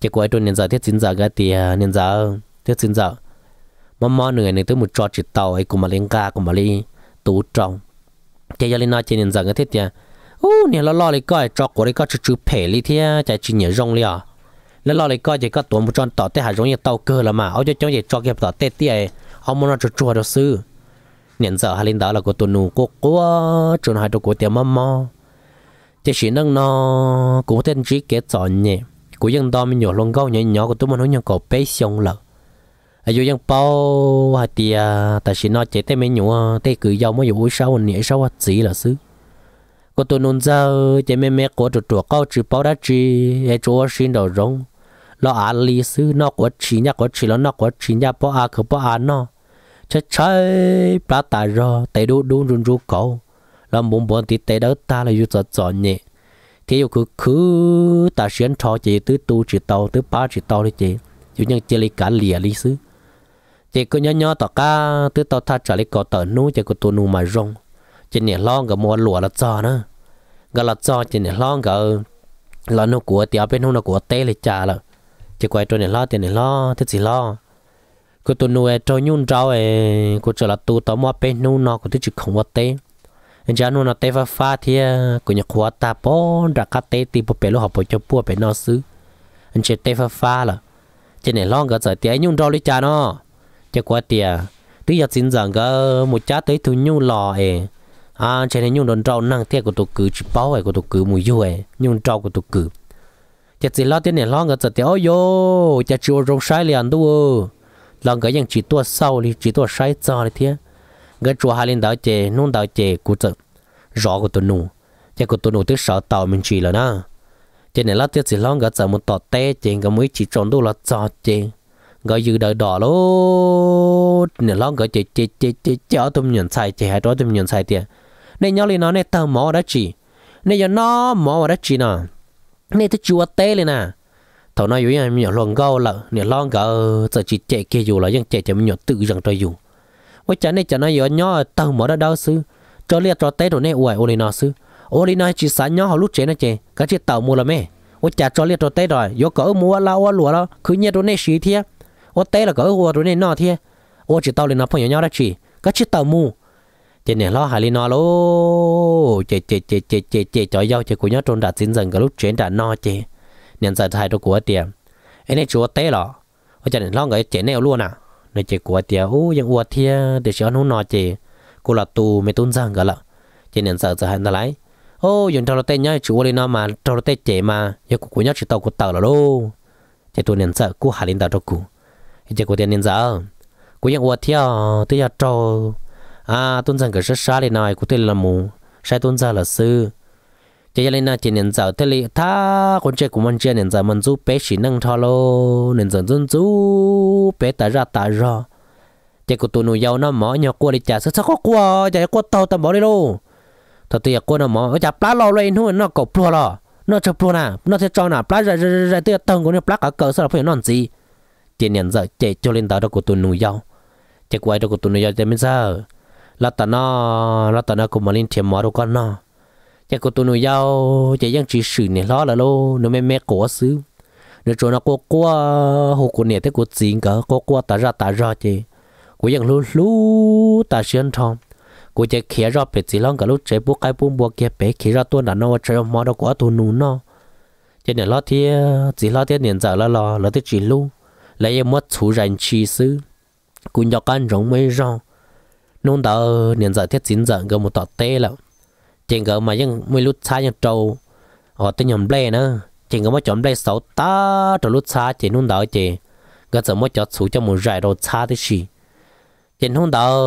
A: chế của tôi nên giờ thế chính giải cái tiền nên giờ thế chính giải mà mò người này tới một trò chỉ tàu ấy cùng mà lên ga cùng mà đi tú trong chế giờ lên nói chế nên giờ cái thế tiền ô nè lo lo lấy coi cho của đấy coi trừ trừ phe li thế chạy chỉ nhớ rong li à แล้วเราเลยก็จะก็ตัวมุจรต่อเตะหารงยังเตาเกลือละมาเอาจะจ้องจะจอกเก็บต่อเตะเตี้ย ông muốn cho chùa được sư nhận giờ hai linh đó là của tuần nụ của của chuẩn hai đồ của tiệm mắm mò chỉ chỉ năng nó của tên chỉ kế chọn nhẹ của dân đó mình nhổ luôn gâu nhỏ nhỏ của tôi muốn nói nhỏ cổ bé xong lợ ở dưới dân bao hai tia tại chỉ nó chế tên mấy nhỏ à, tên cứ giàu mới dụ sau nhẹ sau chỉ là sư có tôi nôn giờ chế mẹ mẹ của chuột chuột câu chữ bao đã chỉ hệ chúa xin đầu rong lo à lý sư nó của chỉ nhà của chỉ lo nó của chỉ nhà bao à cứ bao à nó chơi chơi bà ta rồi tay đu đu run run cổ là muốn bọn thì tay đó ta là yêu giật giật nhẹ thế yêu cứ cứ ta xuyên trò chị tứ tu chỉ tàu tứ ba chỉ tàu đi chị yêu nhân chơi lấy cả lìa lý xứ chị cứ nhớ nhớ tao ca tứ tao tha trả lấy cỏ tờ nu chị cứ tu nu mà rong chị nhẹ lo cả mua lụa là cho nữa cả là cho chị nhẹ lo cả là nó của tiệp bên hông nó của tê là trả là chị quay trôi nhẹ lo tiền nhẹ lo thế gì lo cứ tụi nuôi cho nhung rau ấy cô trở là tụi tao mua bên nu nó cứ chỉ không có té anh cha nu nó tê pha pha thì à, cô nhặt quả ta bỏ ra cá té thì bỏ bể lúc học bỏ cho bùa bể nó xứ anh chơi tê pha pha là trên này lo cái giờ thì anh nhung rau lấy cha nó chơi quả tiề à, tức giờ xin rằng cái một cha tới thu nhung lò ấy à chơi này nhung đòn rau năng thế của tụi cứ chỉ bao ấy của tụi cứ mùi vui ấy nhung rau của tụi cứ chơi gì lo thế này lo cái giờ thì ôi yo chơi chiều sai liền đâu là người dân chỉ tua sau thì chỉ tua sai cho thì thế cái chùa hai lên đảo chè nung đảo chè của tự rõ của tôi nung chắc của tôi nung tức sợ tàu mình chỉ là na cho này là tiếc chỉ lo người sợ một tọt té chè cái mới chỉ tròn đu là cho chè người dự đời đỏ lô nên lo cái chè chè chè chè chè tôi nhận sai chè hai đó tôi nhận sai tiền nên nhau lên nó nên tàu mỏ đã chỉ nên giờ nó mỏ đã chỉ nè nên tôi chùa té lên nè thầu nói yếu em nhỏ loạn gâu là nhỏ loạn gỡ ờ, giờ chỉ chạy kia dù là dân chạy chạy nhỏ tự rằng cho dù với chả này chả nói với nhỏ tàu mở ra đâu sư cho liệt cho tết rồi nè uầy ôn nó sư ôn nó chỉ sáng nhỏ họ lúc chế nó chế cái chiếc tàu mua là mẹ với chả cho liệt cho tết rồi yếu cỡ mua là ô lúa đó cứ nhét rồi nè xí thiê ô tết là cỡ ô rồi nè nọ thiê ôi chỉ tàu lên nó phong nhỏ nhỏ đó chỉ cái chiếc tàu mua chị nè lo hà li no lô chị chị chị chị chị chị cho dâu chị của nhớ trôn đã xin dần cái lúc chuyện đã no chị nên giờ thay đồ của tiền anh ấy chúa té lọ ở trên lo người chế neo luôn à nơi chế của tiền u những uo thia để cho nó nói chế cô là tù mấy tôn giang cả lọ chế nên giờ giờ hai ta lấy ô dùng trâu tê nhá chúa lên nó mà trâu tê chế mà giờ của nhá chỉ tàu của tàu là đâu chỉ tôi nên giờ cô hà lên tàu cho cụ, chỉ của tiền nên giờ cô những uo thia tôi cho, à tôn giang cái rất xa lên này của tôi là mù sai tôn giang là sư chỉ cho nên là chỉ nên giờ thế li tha con chơi của mình chơi nên giờ mình giúp bé chỉ năng thọ lo nên giờ dân giúp bé ta ra ta ra chỉ của tụi nuôi giàu nó mỏ nhỏ qua đi trả sao có qua trả qua tàu tao bỏ đi luôn thật tuyệt qua nó mỏ trả plá lo lên thôi nó cột plua lo nó chụp plua nè nó sẽ cho nè plá ra ra ra tuyệt tông của nó plá cả cỡ sao phải non gì chỉ nên giờ chỉ cho lên tàu đó của tụi nuôi giàu chỉ quay đó của tụi nuôi giàu chỉ mình giờ là tao nó là tao nó cũng mà lên thiệp mỏ đâu con nó chắc cô tôi nuôi giao chỉ dân chỉ sử này lo là lô nó mẹ mẹ cổ xứ nó cho nó cố qua hồ của nè thế của chính cả cố qua ta ra ta ra chứ cô vẫn lú lú ta xuyên thong cô chỉ khía ra bể chỉ long cả lúc chế bút cái bún bò kia bể khía ra tôi đã nó chơi mò đâu của tôi nụ nó cho nên lo thì chỉ lo thế niệm giờ là lo là thì chỉ lú lấy em mất chủ rèn chi xứ cũng cho con rong mấy rong nông đạo niệm giờ thiết chính giờ gần một tọt tê lắm chèn gỡ mà dân mới lút xa nhân trâu ở tới nhầm ble nữa chèn gỡ mà chọn ble sáu ta trâu lút xa chèn nung đỡ chè gỡ mới chọn sủ cho một rải đồ xa tới gì chèn nung đỡ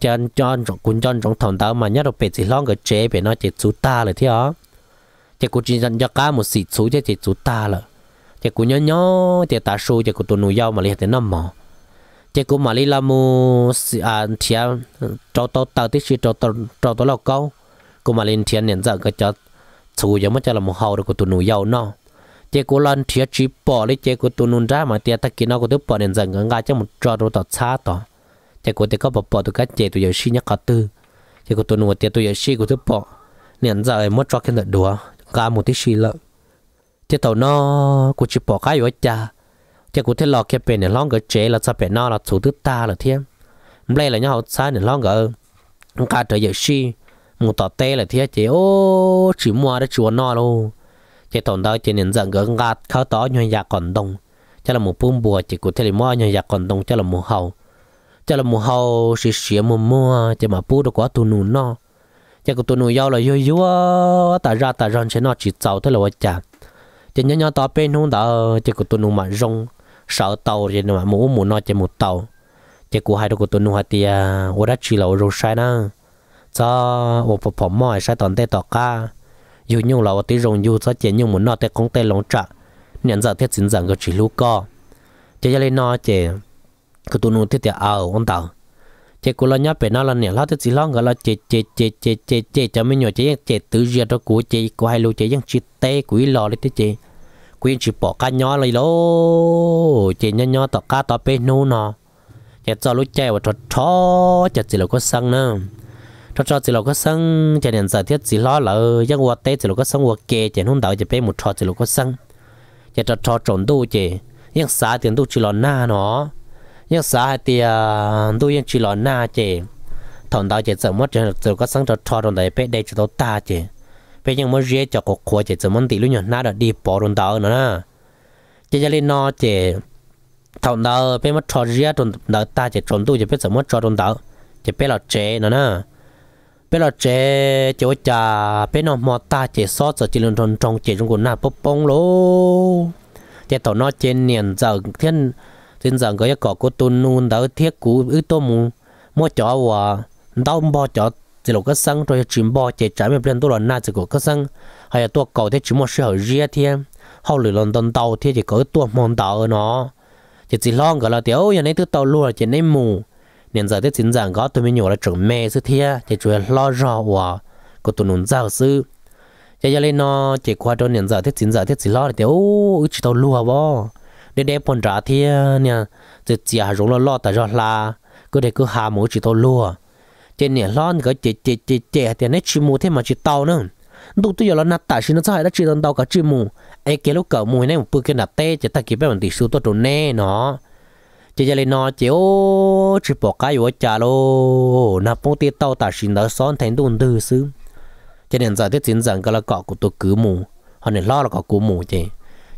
A: chèn chọn rộng cuốn chọn rộng thòng mà nhớ đồ bể chỉ lon gỡ chế bể nó chè sủ ta rồi thế hả cũng chỉ dành cho cá xịt sủ chè chè sủ ta rồi chè cũng nhớ nhớ chè ta sủ chè cũng tuần nuôi dao mà lấy thế năm mỏ chè cũng mà lấy làm mu à thia trâu tao tao tới gì trâu tao trâu tao lâu câu cô mà lên thiên nhận ra cái cho chú giống mà cho là một hậu được tụi nụ giàu nó chế cô lên thiên chỉ bỏ lấy chế cô tụi nụ ra mà tiền tất kia nó có thứ bỏ nên rằng ngang ngang một trò đồ tọt xa tỏ cô thì có bỏ bỏ tụi cái chế tụi giờ xí nhắc cả tư chế cô tụi nụ tiền tụi giờ xí của thứ bỏ nhận ra em mất cho cái nợ đùa cả một tí xí tàu nó cô chỉ bỏ cái rồi cha chế cô thấy lo cái bên này long cái chế là sao bên nó là chủ thứ ta là thiên đây là nhau xa này long cái cả trời giờ xí ngủ tỏ tê là thế chế ô chỉ mua để chúa nó luôn chế tổng đó chế nên giận gỡ gạt khao tỏ như nhà còn đông cho là một bùm bùa chỉ cụ thể là mua nhau nhà còn đông cho là một hậu cho là một hậu xì xì một mua chế mà bù được quá tu nụ nó chế cụ tu nụ yêu là yếu yếu, ta ra ta rong chế nó chỉ giàu thế là vậy chả chế nhớ nhớ tỏ bên không đó chế cụ tu nụ mà rong sợ tàu chế mà mũ mũ nó chỉ một tàu chế cụ hai đứa cụ tu nụ hai tia ô đã chỉ là ở rong sai nữa cho ô bộ phỏng mỏi sai toàn tê tỏ ca dù nhung là ô tí rồng dù cho chế nhung muốn nọ tê công tê lông trạ nhận giờ thiết chính rằng cái chỉ lú co chế cho lên nọ chế cứ tu nó thiết tiệt ao ông tàu chế cô lo nhá bên nó là nè lo thiết chỉ lo người lo chế chế chế chế chế chế cho mấy nhỏ chế chế tự riêng đó của chế của hai lú chế những chỉ tê quỷ lò đấy thế chế quỷ chỉ bỏ cá nhỏ lại lô chế nhỏ nhỏ tỏ ca tỏ bên nô nọ chế cho lú chế và cho cho chế chỉ là có xăng nữa cho cho chỉ là có sân chỉ nên giải thiết chỉ lo là ờ, giang hoa tết chỉ là có sân hoa kê chỉ không đào chỉ bé một trò chỉ là có sân chỉ cho trò trộn đu chỉ những xã tiền đu chỉ lo na nó những xã tiền đu nhưng chỉ lo na chỉ thằng đào chỉ chỉ mất chỉ chỉ có sân trò trò rồi đấy bé đây chỉ đâu ta chỉ bé nhưng mới riết cho cuộc khóa chỉ chỉ muốn tỷ luôn nhở na đã đi bỏ rồi đào nữa na chỉ cho lên nó chỉ thằng đào bé mất trò riết rồi đào ta chỉ trộn đu chỉ bé chỉ mất trò rồi đào chỉ bé là chế nữa na bây giờ chế chỗ trà bây giờ mò ta chế sót giờ chỉ lần tròn tròn chế trong cuộc nào bốc bóng lô chế tổ nó trên niệm giờ thiên thiên giờ cái cỏ của tôi nôn đỡ thiết cú, ít tô mù mua chó và đau bò chó chỉ là cái xăng rồi chuyển bò chế trái mà bên tôi là na chỉ của cái xăng hay là tôi cầu thế chỉ mua sữa riêng thiên hậu lửa lần tần tàu thế chỉ có tôi mòn tàu nó chỉ chỉ lo cái là tiểu nhà này tôi tàu luôn chỉ nên mù nên giờ thì chính rằng có tôi mới nhổ là chuẩn mê sư thia thì chủ lo rõ và có tụi nụn giáo sư cho giờ lên nó chỉ qua cho nên giờ thì chính giờ thì chỉ lo thì ô chỉ tao lùa bò để để phần trả thì nha, chỉ chỉ hà rung lo lo tại là cứ để cứ hà mỗi chỉ tao lùa trên nè lo cái chỉ chỉ chỉ chỉ thì nó chỉ mua thêm mà chỉ tao nữa đủ tôi giờ là nát tại xin nó sai nó chỉ tao tao cả chỉ mua ai cái lúc cậu mua này một bữa cái nát té chỉ ta kịp bên mình thì số tôi trốn nè nó chỉ giờ lên nó chỉ ô chỉ bỏ cái vô trả lô nạp phong tiền tàu ta xin đó son thành đồn tư xứ cho nên giờ tiết chiến rằng cái là cọ của tôi cứ mù họ nên lo là cọ của mù chứ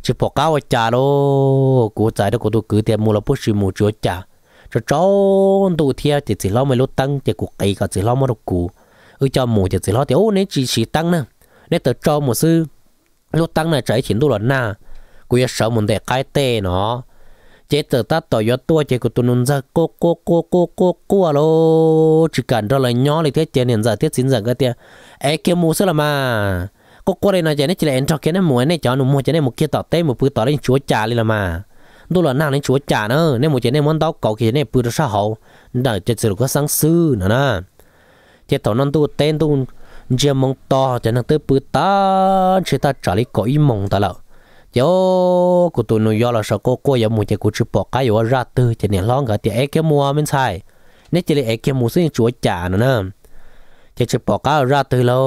A: chỉ bỏ cái vô trả lô của giải đó của tôi cứ tiền mù là bút sư mù chúa trả cho cháu đủ theo chỉ chỉ lo mới lúc tăng chỉ cuộc ấy cả chỉ lo mấy lúc cú, ừ cho mù chỉ chỉ lo thì ô nên chỉ chỉ tăng nè để tớ cho một sư lúc tăng này trái chiến đủ là na của giờ sợ mình để cái tê nó chế tờ ta tỏ gió tua chế của tu nôn ra cô cô cô cô cô cô lô chỉ cần đó là nhỏ thì thế chế hiện giờ thiết xin giờ cái tia ấy kia mua sẽ là mà cô cô đây nói chuyện này chỉ là em cho cái này mua này cho nó mua chế này một kia tỏ tê một bữa tỏ lên chúa trà lên là mà đôi là nào lên chúa trà nữa nên một chế này món đó cậu kia này bữa đó sao hậu đợi chế sự có sáng sư nữa nè chế tỏ non tu tên tu chế mong to chế năng tới bữa ta chế ta trả lại cõi mong ta lợn yo của tu nó yo là sợ cô cô giờ mua chỉ của chụp bỏ cái yo ra từ chỉ nên lo ngờ thì ấy cái mua mình sai nên chỉ là ấy cái mua xin chúa trả nữa nè chỉ chụp bỏ cái ra từ lo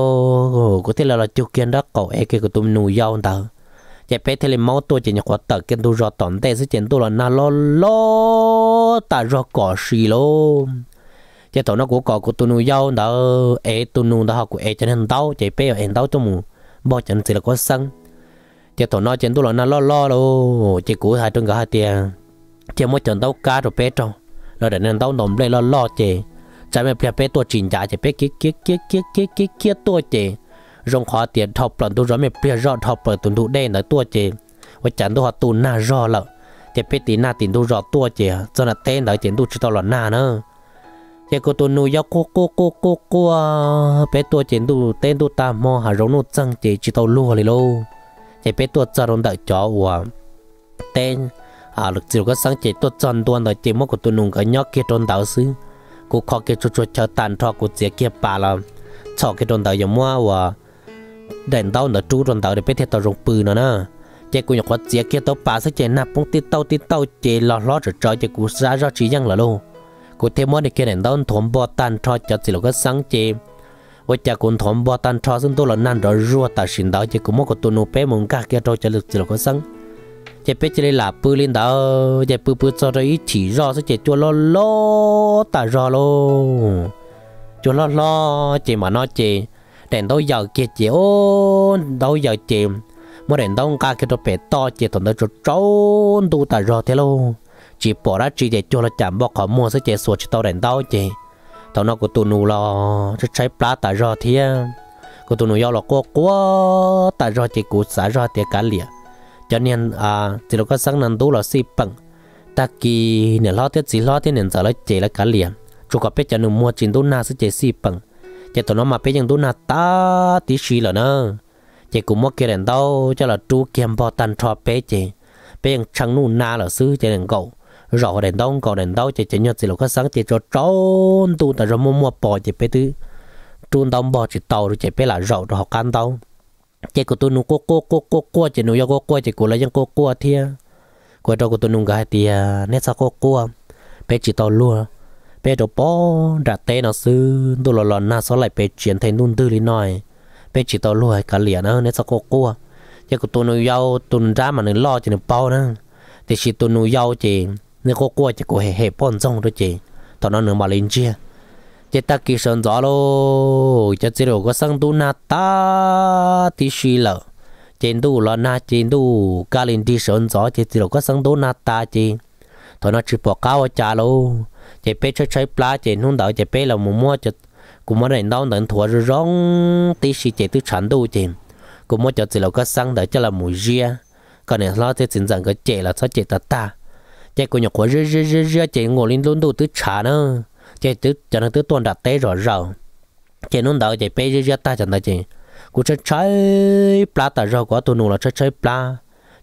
A: có thể là là chụp kiến đó cậu ấy cái của tụi nó do ta chỉ bé thì là máu tôi chỉ nhặt quả tờ kiến tôi ra tòn tê sẽ chén tu là na lo lo ta ra cỏ xì lo chỉ tụi nó của cậu của tu nó yo đó ấy tu nó đó của ấy cho nên tao chỉ bé ở em tao cho mù bỏ chân thì là có xăng chỉ tổ nói chuyện tôi là nó lo lo đâu chỉ cũ hai trong cả hai tiền chỉ mỗi chọn tàu cá rồi bé trong rồi để nên tàu nồng lên lo lo chỉ cha mẹ bé bé tôi chỉnh trả chỉ bé kia kia kia kia kia kia kia tôi chỉ rong khóa tiền thọc lần tu rồi mẹ phải rõ thọc lần tuần tu đen là tôi chỉ và chẳng tôi họ tu na rõ lợ chỉ bé tí na tiền tôi rõ tôi chỉ cho là tên đó tiền tôi chỉ tao là na nữa chỉ cô tôi nuôi giáo cô cô cô cô cô bé tôi tiền tôi tên tôi ta mò hà rong nu chăng chỉ chỉ tao lùa lì lô chế bé tuột cho rong đợi chó ủa tên à lực chiều có sáng chế tôi chọn tuôn đợi chế mốt của tôi nung cái nhóc kia tròn đảo xứ cô khó kia chuột chuột chờ tàn thọ của chế kia bà là chọ kia tròn đảo giống mua ủa đèn tao nó chú tròn đảo để bé thiệt tao rong pư nữa nè chị cô nhóc quá chế kia tao bà sẽ chế nạp bông tít tàu tít tàu chế lò lò rồi trời chị cú ra ra chỉ răng là luôn cô thêm mua để kia đèn tao thốn bò tàn thọ cho chỉ lúc có sáng chị ว่าจากคนถมบ่ตันทอซึ่งตัวเรานั่นเรารัวตัดสินดาวจะกูมอก็ตัวโนเป้มงกาเกี่ยวจะลึกจะเราก็สั่งจะเป็นจะเลยหลับปืนลินดาวจะปืนปืนจะเลยฉีรอซึ่งจะจวนล้อล้อตารอโลจวนล้อล้อเจมาเนาะเจแต่เราอยากเกี่ยเจโอ้เราอยากเจมื่อเห็นต้องกาเกี่ยวเป็ดต่อเจตอนเราจะจ้อนดูตารอเทโลจีปอระจีเจจวนละจำบอกขอมัวซึ่งเจสวดชิตเอาเห็นเราเจ tao nó có à. tụi nụ lo chứ trái plá tại rồi thì có tụi nụ yêu lo quá quá ta rồi chỉ của xả rồi thì cả liền cho nên à chỉ nó có sáng nằm tú là si bằng ta kỳ nè lo tiết chỉ lo tiết nên giờ lấy chỉ là cả liền chú có biết cho nụ mua chỉ tú na sẽ chỉ si bằng chỉ tụi nó mà biết những tú na ta tí xí là nữa chỉ cũng mua kia đèn đâu cho là chú kiêm bò tan cho bé chỉ bé chẳng nu na là sư chỉ đèn cậu rõ đến đâu có đến đâu chỉ chỉ nhận chỉ là có sáng chỉ cho trốn tu ta rồi mua mua bò chỉ bé thứ trốn đông bò chỉ tàu rồi chỉ bé là rõ rồi họ can tàu chỉ có tôi nung cua cua cua cua cố chỉ nung cua cua chỉ có lấy những cua cua thia của đó có tôi nung cái thì à, nét sao cua cua, bé chỉ tàu luôn bé đồ bò đặt té nó sư tôi lò lò na số lại bé chuyển thành nung tư lý nói bé chỉ tàu luôn cả liền nữa nét sao cua, cố chỉ có tôi nung yêu tôi ra mà nung lo chỉ nung bao nữa thì chỉ tôi nung yêu chỉ nếu cô qua chỉ có hệ hệ bọn trong đó chị tao nó nửa mà lên chia chỉ ta kỳ sơn gió lô chỉ chỉ đồ có sang tu na ta tí xì lợ trên tu là na trên tu cá lên đi sơn gió chỉ chỉ đồ có sang tu na ta chị tao nó chỉ bỏ cao cha lô chỉ bé chơi chơi plá chỉ nung đợi chỉ bé là mua mua chỉ cũng mới đến đâu đến thua rồi rong tí xí chỉ tu chán tu chị cũng mới chỉ chỉ đồ có sang đợi cho là mùi ria còn này lo thì chính rằng cái chị là sao chị ta ta chạy của nhọc của rơ rơ rơ rơ chạy ngồi lên luôn đồ tứ trả nữa chạy tứ cho nó tứ tuần đặt té rồi rồi chạy nôn đầu chạy bé rơ rơ ta chẳng ta chạy của chơi chơi plá ta rồi của tôi nụ là chơi chơi plá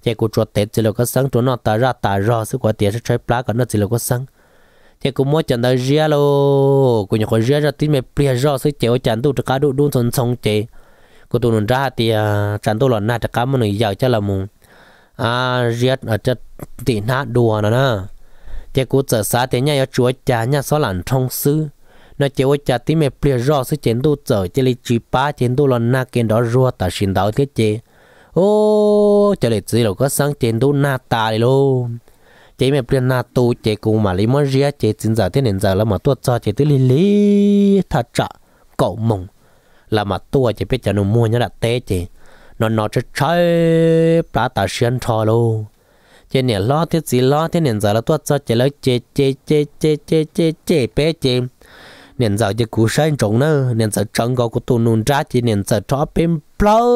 A: chạy của chuột tết chỉ là có sáng chỗ nó ta ra ta rồi sức của tiền chơi chơi plá còn nó chỉ là có sáng chạy của mỗi chẳng ta rơ à lô của nhọc của rơ rơ tí mẹ plea rồi sức chạy chẳng tu cho cá đủ đủ sồn sông chạy của tôi nụ ra thì chẳng tu là na cho cá mà nụ giàu cho là mùng à riết ở chất tị nát đùa nó nè chế cú trở xa thế nhà chúa cha nhà xó lặn trong sư nó cha tí mẹ bìa rõ sư chén tu trở chế lý chí ba chén tu lần na kén đó rùa ta xin đạo thế chế ô chế lý chí là có sáng chén tu na ta đi lô chế mẹ bìa na tu chế cùng mà lý món riết chế chính giờ thế nên giờ là mà tuột cho chế tí lý lý thật trạ cậu mông là mà tua chế biết cho nó mua nhá đặt té chế nó nó cho chơi bà ta xuyên trò luôn chế nè lo thiết gì lo thế nè giờ là tuốt cho chơi lấy chế chế chế chế chế chế chế bé chế nền giờ chế cú sơn trống nữa nè giờ trống gò của tôi nôn ra chế nè giờ cho bên bao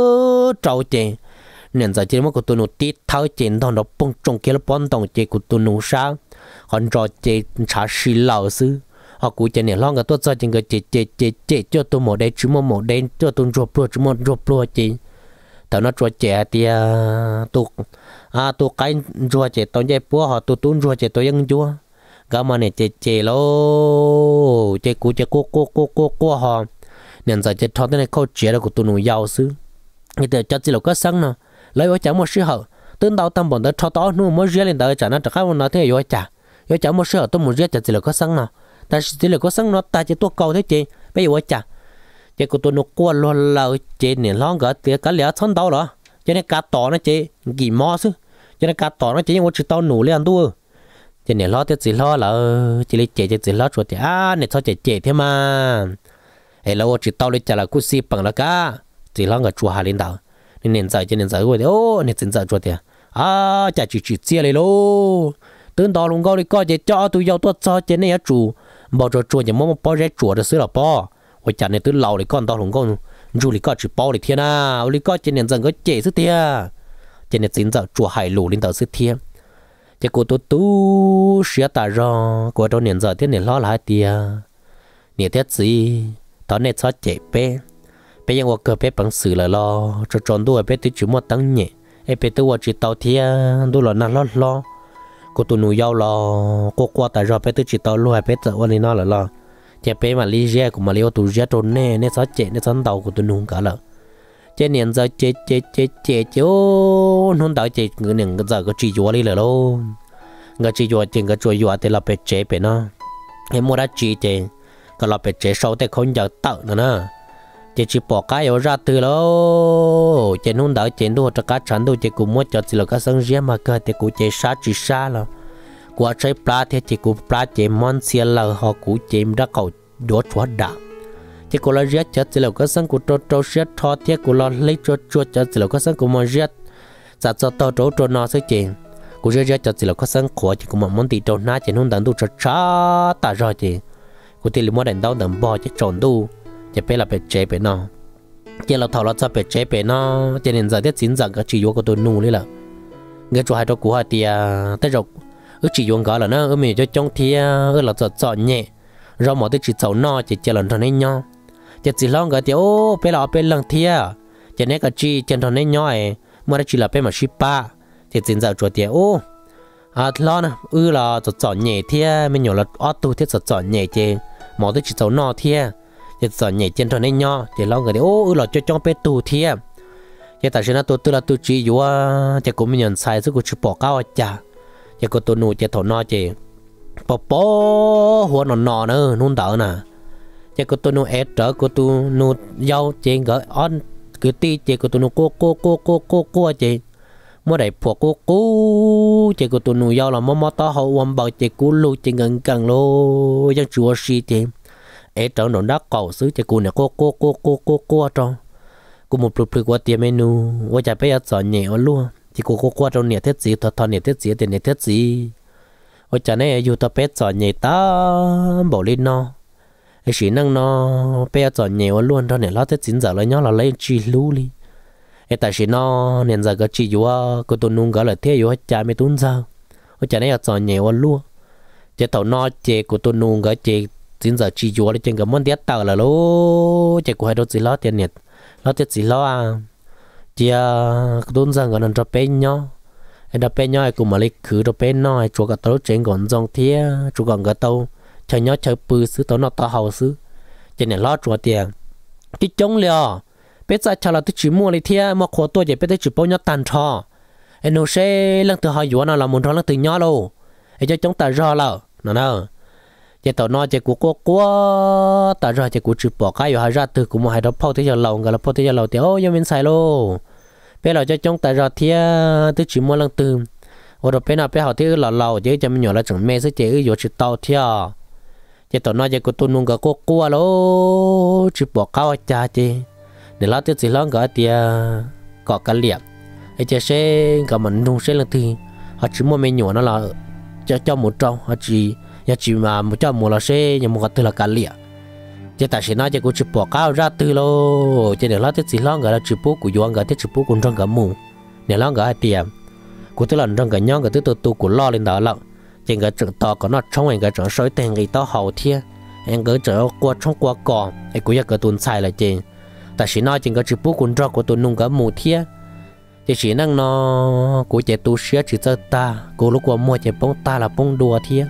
A: trâu chế nè giờ chế mất của tôi nôn tít tháo chế thằng nó bung trống kia nó bung đồng chế của tôi nôn sa, còn trò chế trả xì lão sư họ cú chơi nè lo cái tuốt cho chơi cái chế chế chế chế cho tôi một đây chứ một một đây cho tôi rộp rộp chứ một rộp rộp chế tao nó cho trẻ thì tu à tu à, cái cho trẻ tao nhảy búa họ tu tu cho trẻ tao ยัง chúa cái mà này trẻ trẻ lo trẻ cú trẻ cú cú cú cú cú họ nên giờ trẻ thọ này câu trẻ là của tu nụ giàu xứ người ta chắc chỉ là có sáng nè lấy ở chẳng một sự hậu tương đầu tâm bọn đó cho đó nu mới riêng lên đời trả nó trả khác nó thế rồi chả rồi chẳng một sự hậu tôi muốn riêng chỉ là có sáng nè ta chỉ là có sáng ta chỉ tu cầu thế chị bây giờ trả chế có tôi nó qua luôn lâu chế nè long gỡ tiếc cả lẽ thân đau đó chế nên cá tỏ nó chế gì mò chứ chế nên cá tỏ nó chế nhưng mà chỉ tao nổ lên đua chế nên lo tiếc chỉ lo là ờ, chỉ lấy chế chỉ lo chuột thì à nè thôi chế chế thế mà ấy là chỉ tao lấy trả là cú si bằng là cá chỉ long ngỡ chua hà lên đầu nên nên giờ cho nên giờ rồi ô nên giờ chuột thì à chả chỉ chỉ chia lấy lô tương đó luôn gọi đi coi chế cho tôi giàu tôi cho chế này chủ bảo cho chuột chỉ mong bỏ ra chuột được xứ là bỏ 我讲呢，tôi lâu để con to lùng con dù lý có chỉ bao lý thiên à lý có trên nền dân có chế sức thiên trên nền chính giờ chùa hải lũ lên tàu sức thiên chỉ cô tôi tu sửa tà rò của đâu nền giờ thiên nền lo lại tia nền thiết gì đó nền cho chế bé bé ยัง cơ bé bằng sự là lo cho tròn đuôi bé tôi chỉ một tăng nhẹ em bé tôi chỉ tàu thiên đuôi là năn lo lo cô tôi nuôi yêu lo cô qua tà rò bé tôi chỉ tàu luôn bé tôi ở nó lo chế bé mà lý ra của mà liêu tụ ra trốn nè nè sao chế nè sao đầu của tụi nung cả lợ chế niệm giờ chế chế chế chế chỗ nung đầu chế người niệm giờ có chỉ chúa đi lợ luôn người chỉ tiền người chúa chúa thì là bé chế bé nó em mua đã chỉ chế cái là bé chế sau thì không giờ tự nữa nè chế chỉ bỏ cái ở ra từ lô chế nung đầu chế đồ cho cá chán đồ chế cũng mua cho chỉ là cá sân riêng mà cơ thì cũng chế sát chỉ sát rồi của trái pla thì chỉ của pla chế món xe là họ cũ chế đã cầu đổ chúa đã thì cô lo riết chết thì là có sân của trâu trâu riết thọ thì cô lo lấy trâu chua chết thì là có sân của món riết giả dạ, cho tao trâu trâu nó sẽ chế cô riết riết chết thì là có sân của thì cô mà món tí trâu na chế không đàn đủ cho chá ta rồi chế cô thì mua đánh đau đàn bò chế tròn đủ chế bé là bé chế bé nó chế là thọ là cho bé chế bé nó chế nên giờ tiết chính giờ các chị vô của tôi nụ đấy là nghe chỗ hai trâu cũ hai tia tới rồi ở chỉ dùng gọi là nó ở mình cho trong thì ở là cho cho nhẹ rồi mọi thứ chỉ chọn nó chỉ chờ lần thằng này nhau chỉ chỉ lo cái thì ô bé là bé lần thì chỉ nãy cái chỉ chân thằng này nhau ấy mà nó chỉ là bé mà ship ba chỉ chính giờ cho thì ô à lo nè ư là cho cho nhẹ thì mình nhiều là tu thì cho cho nhẹ chứ mọi thứ chỉ chọn nó thì chỉ cho nhẹ chân thằng này nhau chỉ lo cái thì ô ừ là cho trong bé tu thì chỉ tại sao nó tôi tôi là tôi chỉ vừa ờ, chỉ cũng mình nhận sai chứ cũng chỉ bỏ cao chả giờ cô tôi nuôi chơi thổ no chị bỏ bỏ หัว nó nọ nữa nôn đỡ nè giờ cô tôi nuôi ép trở cô tôi nuôi dâu chị gỡ on cứ ti chị cô tôi cô cô cô cô cô cô chị mua đại cô cô chị cô tôi nuôi dâu là mò mò to hậu quầm bờ chị cô lu chị ngần cần lô dân chúa si chị ép trở nó đã cầu xứ chị cô nè cô cô cô cô cô cô trong cô một phụ phụ qua tiệm menu qua chạy bây giờ nhẹ luôn chỉ cô cô qua trong nhiệt thiết gì thật thật nhiệt thiết gì tiền nhiệt thiết gì ôi chả nè dù ta bé chọn nhảy ta bỏ lên nó cái sĩ năng nó bé chọn nhảy luôn đó nè lo thiết chính giờ lấy nhó là lấy chi lú đi cái tại sĩ nó nên giờ cái chi dù cô tôi nung gọi là thế dù chả mấy tuấn sao ôi chả nè chọn nhảy luôn chế tàu nó chế cô tôi nung gọi chế chính giờ chi dù để trên cái món tiếc tàu là lú chế của hai đôi chỉ lo tiền nhiệt lo thiết chỉ lo à chia đôn rằng gần cho bên nhau em đã bên nhau cũng mà lấy khử cho bên ai chỗ cả tàu trên còn dòng thế chỗ còn cả tàu chờ nhau chờ bự xứ tàu nó tàu hậu xứ cho này lo chỗ tiền cái chống liều bây giờ chờ là tôi chỉ mua lấy thế mà khổ tôi chỉ bây giờ chỉ bao nhiêu tàn trò em nói sẽ lần từ hai vụ nào là muốn cho lần từ nhau luôn, em cho chúng ta rõ là nó nào chỉ tao nói chỉ của cô quá ta ra chỉ của chụp bỏ cái rồi ra từ của một hai đó phao tới giờ lâu người là phao tới giờ lâu thì ô giờ mình xài luôn bé giờ cho chúng ta ra thì tôi chỉ mua lần từ ở đó bé nào bé học thì là lâu chứ cho mình nhỏ là chẳng mê sẽ chỉ ở chỗ tao thì à chỉ tao nói chỉ của tôi nung cái cô quá lô chụp bỏ cái cha chứ để lá tôi chỉ lăng cái thì có cái liệp ấy chỉ sẽ cái mình nung sẽ lần từ họ chỉ mua mình nhỏ nó là cho cho một trong họ chỉ nhà chỉ mà một trăm mua là xe nhà mua từ là cá lìa chỉ tại sao nói chỉ có chụp bỏ cao ra từ lô chỉ để lo tới chỉ lo người là chụp bút của yuan người tới chụp bút của trong cả mù để lo người tiệm của tôi là trong cả nhau người tới tôi tôi của lo lên đó lận chỉ người trưởng to của nó trong người trưởng sói tên người to hậu thiên anh cứ trở qua trong qua cò anh cũng giờ cái tuần sai là chỉ tại sao nói chỉ có chụp bút của trong của tôi nung cả mù thiên chỉ chỉ năng nó của chỉ tu sửa chỉ ta của lúc qua mua chỉ bông ta là bông đùa thiên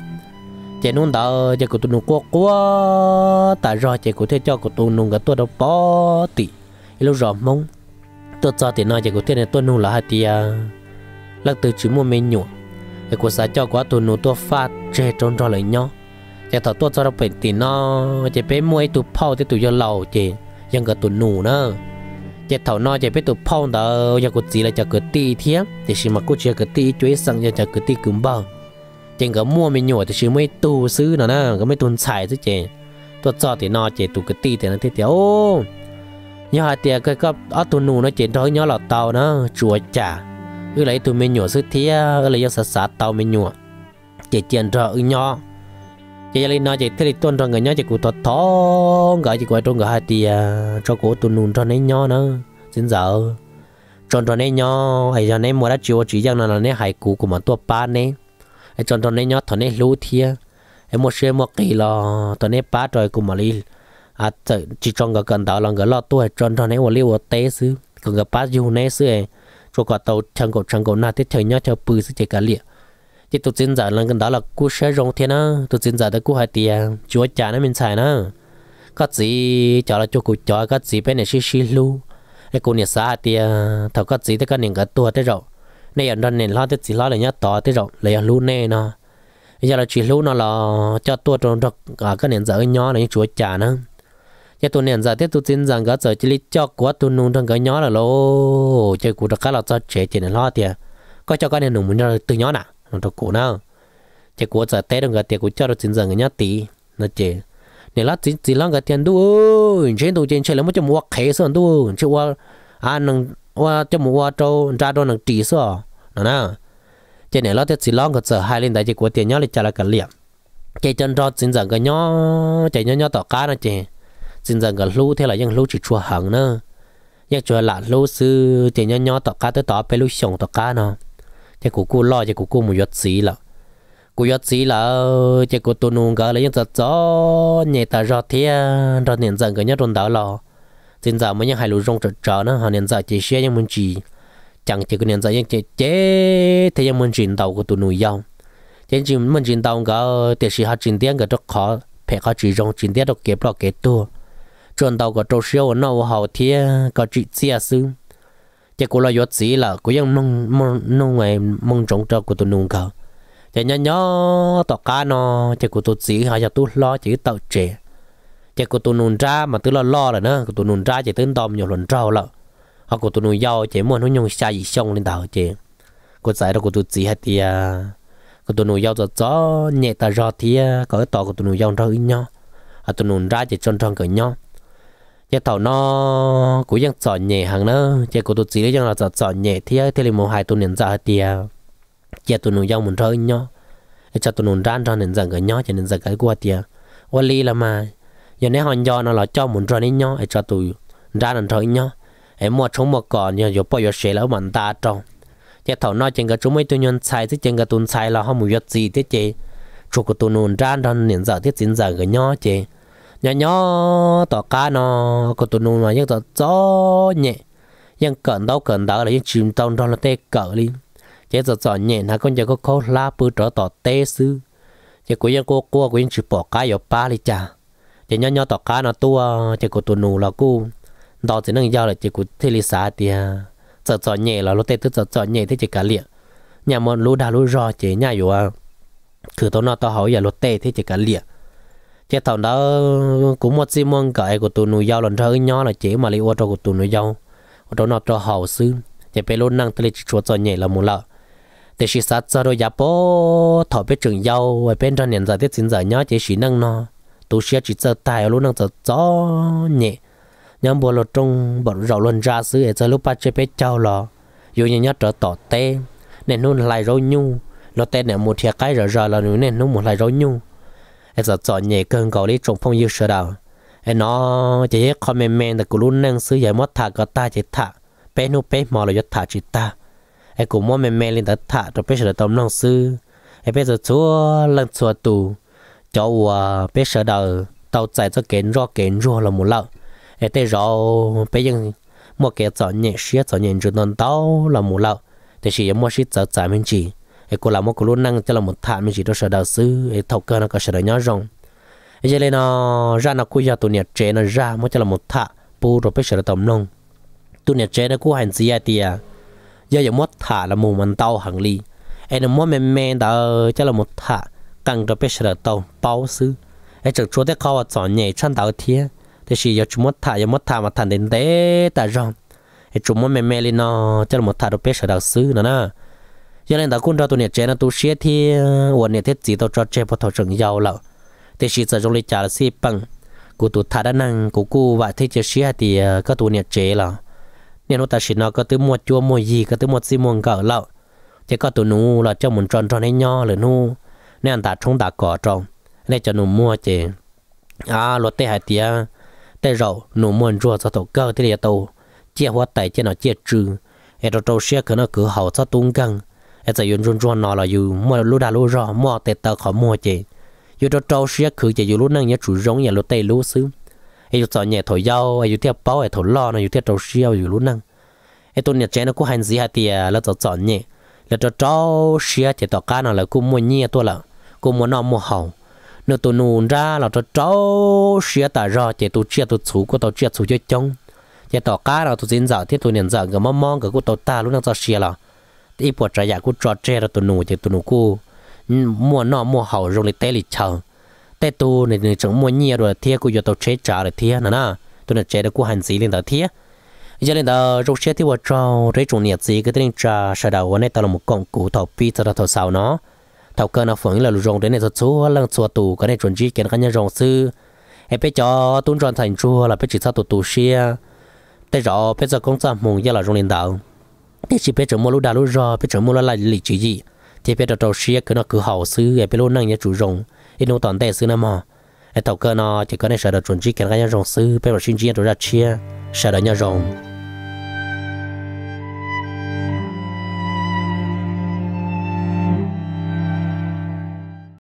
A: chế nung đó chế của tu nung quá quá tại rồi chế của thế cho của tu nung cái tôi đâu bỏ tị lúc rồi mong tôi cho thì nói chế của thế này tu nung là hai tị à lắc từ chỉ mua mình nhủ cái của xã cho quá tu nung tôi phát chế trốn cho lời nhau chế thọ tôi cho nó bệnh tị nó chế bé mua tụ phao thì tụ cho lầu chế ยัง cái tu nung nữa chế thầu nó chế bé tụ phao đó giờ có gì là chả cứ tì thiếp chế xí mà cô chế cứ tì chuối sang giờ chả cứ tì cứng bao chèn cái mua mình nhổ thì chỉ mới tu sư nó nè cái mới tuần xài chứ chè tuột cho thì nó chè tụ cái ti thì nó thế thì ô cái cấp ở tuần nụ nó thôi nhớ tàu nó chùa chả cứ lấy tụi mình nhổ sư thế ở lấy sát sát tàu mình nhổ chè tiền rồi ư nhọ chè gia nó chè thế thì người nhớ chè cụ tuột thó gọi chè quay trong người hai tiệt cho cụ tuần nụ cho nên nhọ nữa xin giờ tròn tròn này nhọ hay cho nên mua đã chịu chỉ rằng là nó này hải cũ của mà tua pa này ai chọn tuần này nhớ tuần này lú thia ai mua xe mua kỳ lo tuần này ba trời cùng mà đi à chỉ chọn cái cần đó là cái lo tuổi chọn tuần này mua liu té xứ còn cái ba du né xứ ấy cho cả tàu chẳng cổ chẳng cổ na tiếp theo nhớ cho bự xứ chỉ cả liệt chỉ tôi xin giải là cái đó là cú xe rong thế na tôi xin giải tới cú hai tiền chúa cha nó mình xài na có gì cho là cho cụ cho có gì bên này xí xí lu cái cụ nhà xa thì thằng có gì thì có những cái tua thế rồi này ở đây nền lo thì chỉ lo là nhớ tỏ tới rộng lấy ở lũ nè nó giờ là chỉ lũ nó là cho tôi trong được cả à, cái nền giờ cái nhỏ này chúa trả nó giờ tôi nền giờ tiếp tôi tin rằng các giờ chỉ lý cho của tôi nung trong cái nhỏ là lô chơi cụ được cái là cho trẻ tiền lo thì à. có cho các nền nung muốn từ nhỏ nè nó được cụ nào chơi cụ giờ té trong cái tiền cụ cho được tin rằng cái nhỏ tí nó chơi nên là chỉ chỉ lo cái tiền đủ trên đồ trên chơi là một trăm một khế sơn đủ chứ qua anh à, ว่าจะมัวจูจ้าโดนหนังจีซอนะนะเจเนี่ยเราจะสิลองก็เจอไฮลินได้จะกวเตียนย่อเลยจะละกันเลียมเจจนรอสินจังก็ย่อเจย่อย่อต่อการนะเจสินจังก็รู้เท่าไรยังรู้จิตชัวหังเนอะยังชัวหละรู้ซื้อเจย่อย่อต่อการต่อไปรู้ส่งต่อการเนาะเจกูกู้ล่อเจกูกู้มุยศสีละกูยศสีละเจกูตัวนุ่งก็เลยยังจะจ้อเนี่ยแต่รอเทียนรอเนี่ยจังก็ย่อโดนดาวหล่อ hiện giờ mới những hai lũ rong trở trở nữa họ hiện giờ chỉ xe những môn chỉ chẳng chỉ có hiện giờ những chế chế thì những môn chỉ đầu của tụi nuôi nhau chế chỉ môn chỉ đầu có tiền sĩ họ chỉ tiền cái đó khó phải khó chỉ rong chỉ tiền đó kẹp đó kẹp tua chuẩn đầu của trâu siêu nó hậu thì có chỉ xe sư chế cũng là yếu gì là cũng những mong mong mong ngày mong trống trở của tụi nuôi cả chế nhỏ nhỏ tọt cá nó chế của tụi sĩ họ cho tụi lo chỉ tàu trẻ chỉ có tụi nôn ra mà tức lo lo là nữa tụi nôn ra chỉ tên tòm nhiều lần trâu lợ họ của tụi nôn giàu chỉ muốn nó nhung xa gì xong lên tàu chỉ của giải đó của tụi chỉ hết thì à, của tụi nôn giàu cho gió nhẹ ta rò thì à, có cái tàu của tụi nôn giàu rơi nhau à tụi nôn ra chỉ tròn tròn cỡ nhau chỉ tàu nó cũng chọn nhẹ hàng nữa chỉ của chỉ gì đó là chọn nhẹ thì à, thì là một hai tụi nền ra thì chỉ tụi nôn giàu muốn rơi nhau cho tụi nôn ra cho nên rằng cái nhau cho nên rằng cái qua thì quản lý là mà giờ nếu hòn giò nó là cho muốn cho nên nhau cho tụi ra nên thôi nhau em mua chúng mua còn giờ giờ bao giờ sẽ là mình ta trong giờ thầu nói chừng cái chúng mấy tụi nhân sai thì chừng cái tụi sai là không muốn gì thế chị chụp cái tụi nôn ra nên hiện giờ thì chính giờ cái nhau chị nhỏ nhỏ tỏ cá nó cái tụi nôn mà những tỏ gió nhẹ những cẩn đâu cẩn đó là những chìm trong đó là tê cỡ đi chế giờ giờ nhẹ nó con giờ có khó la bự trở tỏ tê sư chế của những cô cô của những chụp bỏ cá vào ba đi chả chỉ nhớ nhớ tọt cá nó tua chỉ của tụ nụ là cu đó chỉ năng giao là chỉ của thế lý xã thì à, sợ sợ nhẹ là lúc tết tức sợ sợ nhẹ thế chỉ cả liệt nhà mòn lú đa lú rò chỉ nhà yếu à cứ tao nó tỏ hỏi giờ lúc tết thế chỉ cả liệt chỉ thằng đó cũng một xí mong cái của tụ nụ giao lần thứ nhớ là chỉ mà lấy ô cho của tụ nụ giao ô cho nó cho hậu sư chỉ phải luôn năng tới chỉ chuột sợ nhẹ là một lợ thì chỉ sát cho rồi giáp bó thọ biết trường giao bên trong nền giờ tiết xin giờ nhớ chỉ chỉ năng nó tôi sẽ chỉ sợ tài luôn năng sợ gió nhẹ nhắm bộ lột trong bộ rầu luôn ra xứ để sợ lúc bắt chế bé trao lò dù như nhất trở tỏ tê nên nôn lại râu nhu lột tê nè một thiệt cái rồi rồi là nữa nên nôn một lại râu nhu em sợ gió nhẹ cơn cầu đi trồng phong yêu sợ đào em nó chỉ hết mềm mềm là cứ luôn năng xứ giải mất thả cả ta chỉ thả bé nu bé mò là giật thả chỉ ta em cũng muốn mềm mềm lên ta thả rồi bé sợ tôm năng xứ em bé sợ chúa lần chúa tù cho uh, bé sợ đầu tàu chạy cho kiến ro kiến ro là một lợn để tới rõ bé dân một cái chọn nhẹ xía chọn nhẹ rồi non tàu là một lợn để chỉ một xí chọn chạy mình chỉ để cô làm một cô luôn năng cho là một thảm mình chỉ đó sợ đầu sư để thầu cơ nó có sợ đầu nhỏ rồng giờ nó ra nó cúi ra tụi nhẹ chế nó ra mới cho là một thả bu rồi bé sợ đầu tầm nông tụi nhẹ chế nó cú hành gì à tiề giờ giờ một thả là mù mình tàu hàng ly em nó mua mềm mềm đó cho là một thả càng gặp biết là tàu bao sư ấy chẳng chúa thế khó chọn nhảy chăn đầu tiên, thế thì giờ chúng mất thả giờ mất thả mà thằng đến thế ta rong ấy chúng mất mẹ mẹ lên nó cho một thả được biết là đạo sư nữa nè cho nên ta cũng ra tụi này chơi nó tụi xe thì quần này thế gì tao cho chơi vào thầu trường giàu lậu thế thì giờ trong lịch trả là xí bằng của tụi thả đã năng của cô và thế chơi xe thì các tụi này chơi là nên nó ta chỉ nó có tới mua chua mua gì có tới mua xi mua gạo lậu thế các tụi nụ là cho muốn tròn tròn hay nho rồi nụ nên ta chúng ta có trong nên cho nó mua chứ à lo tê hai tía tê rậu nó muốn rùa cho tổ cơ thì là tổ chia hoa tay chia nó chia trừ ở đó trâu xe cái nó cứ hậu cho tung căng ở giờ yên run run nó là dù mua lú đa lú rọ mua tê tờ khó mua chứ dù đó trâu xe cứ chỉ dù lú năng nhớ chủ rong nhà lú tê lú xứ ai dù chọn nhẹ thổi dâu ai dù theo bao ai thổi lo nó dù theo trâu xe ở lú năng ai tôi nhà chén nó cũng hành gì hai tía là chọn nhẹ là cho cháu xe chỉ tao cá nào là cũng mua nhẹ tôi là cô muốn nó mua hậu nếu tôi nôn ra là tôi cháu xia tại ra chỉ tôi chia tôi chú của tôi chia chú cho chồng chỉ tỏ cá là tôi dính dở thì tôi nhận dở cái mong mong cái của tôi ta lúc đang cho xia là thì bộ trái giả của trò chơi là tôi nôn thì tôi nôn cô mua nó mua hậu rồi lấy té lịch chờ té tôi này này chẳng mua nhiều rồi thì của giờ tôi chế trả rồi thiết nữa nè tôi là chế được của hành gì lên đó thiết giờ lên đó rốt chế thì bộ trâu rễ trùng nhiệt gì cái tên trà sợ anh này ta là một con cụ thọ pi ta là thọ sao nó thầu cơ nó phượng là lù rong đến này thật số lần xua tù cái này chuẩn chỉ kiến cái nhà rong sư em biết cho tuấn tròn thành chua là biết chỉ sao tù tù xia thế rõ biết giờ công sản mùng giờ là rong lên đạo thế chỉ biết chồng mua lúa đào lú rò biết chồng mua là lì chỉ gì thì biết đào xia cái nó cứ hậu sư em biết luôn năng nhà chủ rong ít nô toàn tệ sư nó mà em thầu cơ nó chỉ có này sợ được chuẩn chỉ kiến cái nhà rong sư biết vào xin chỉ ra chia sợ được nhà rong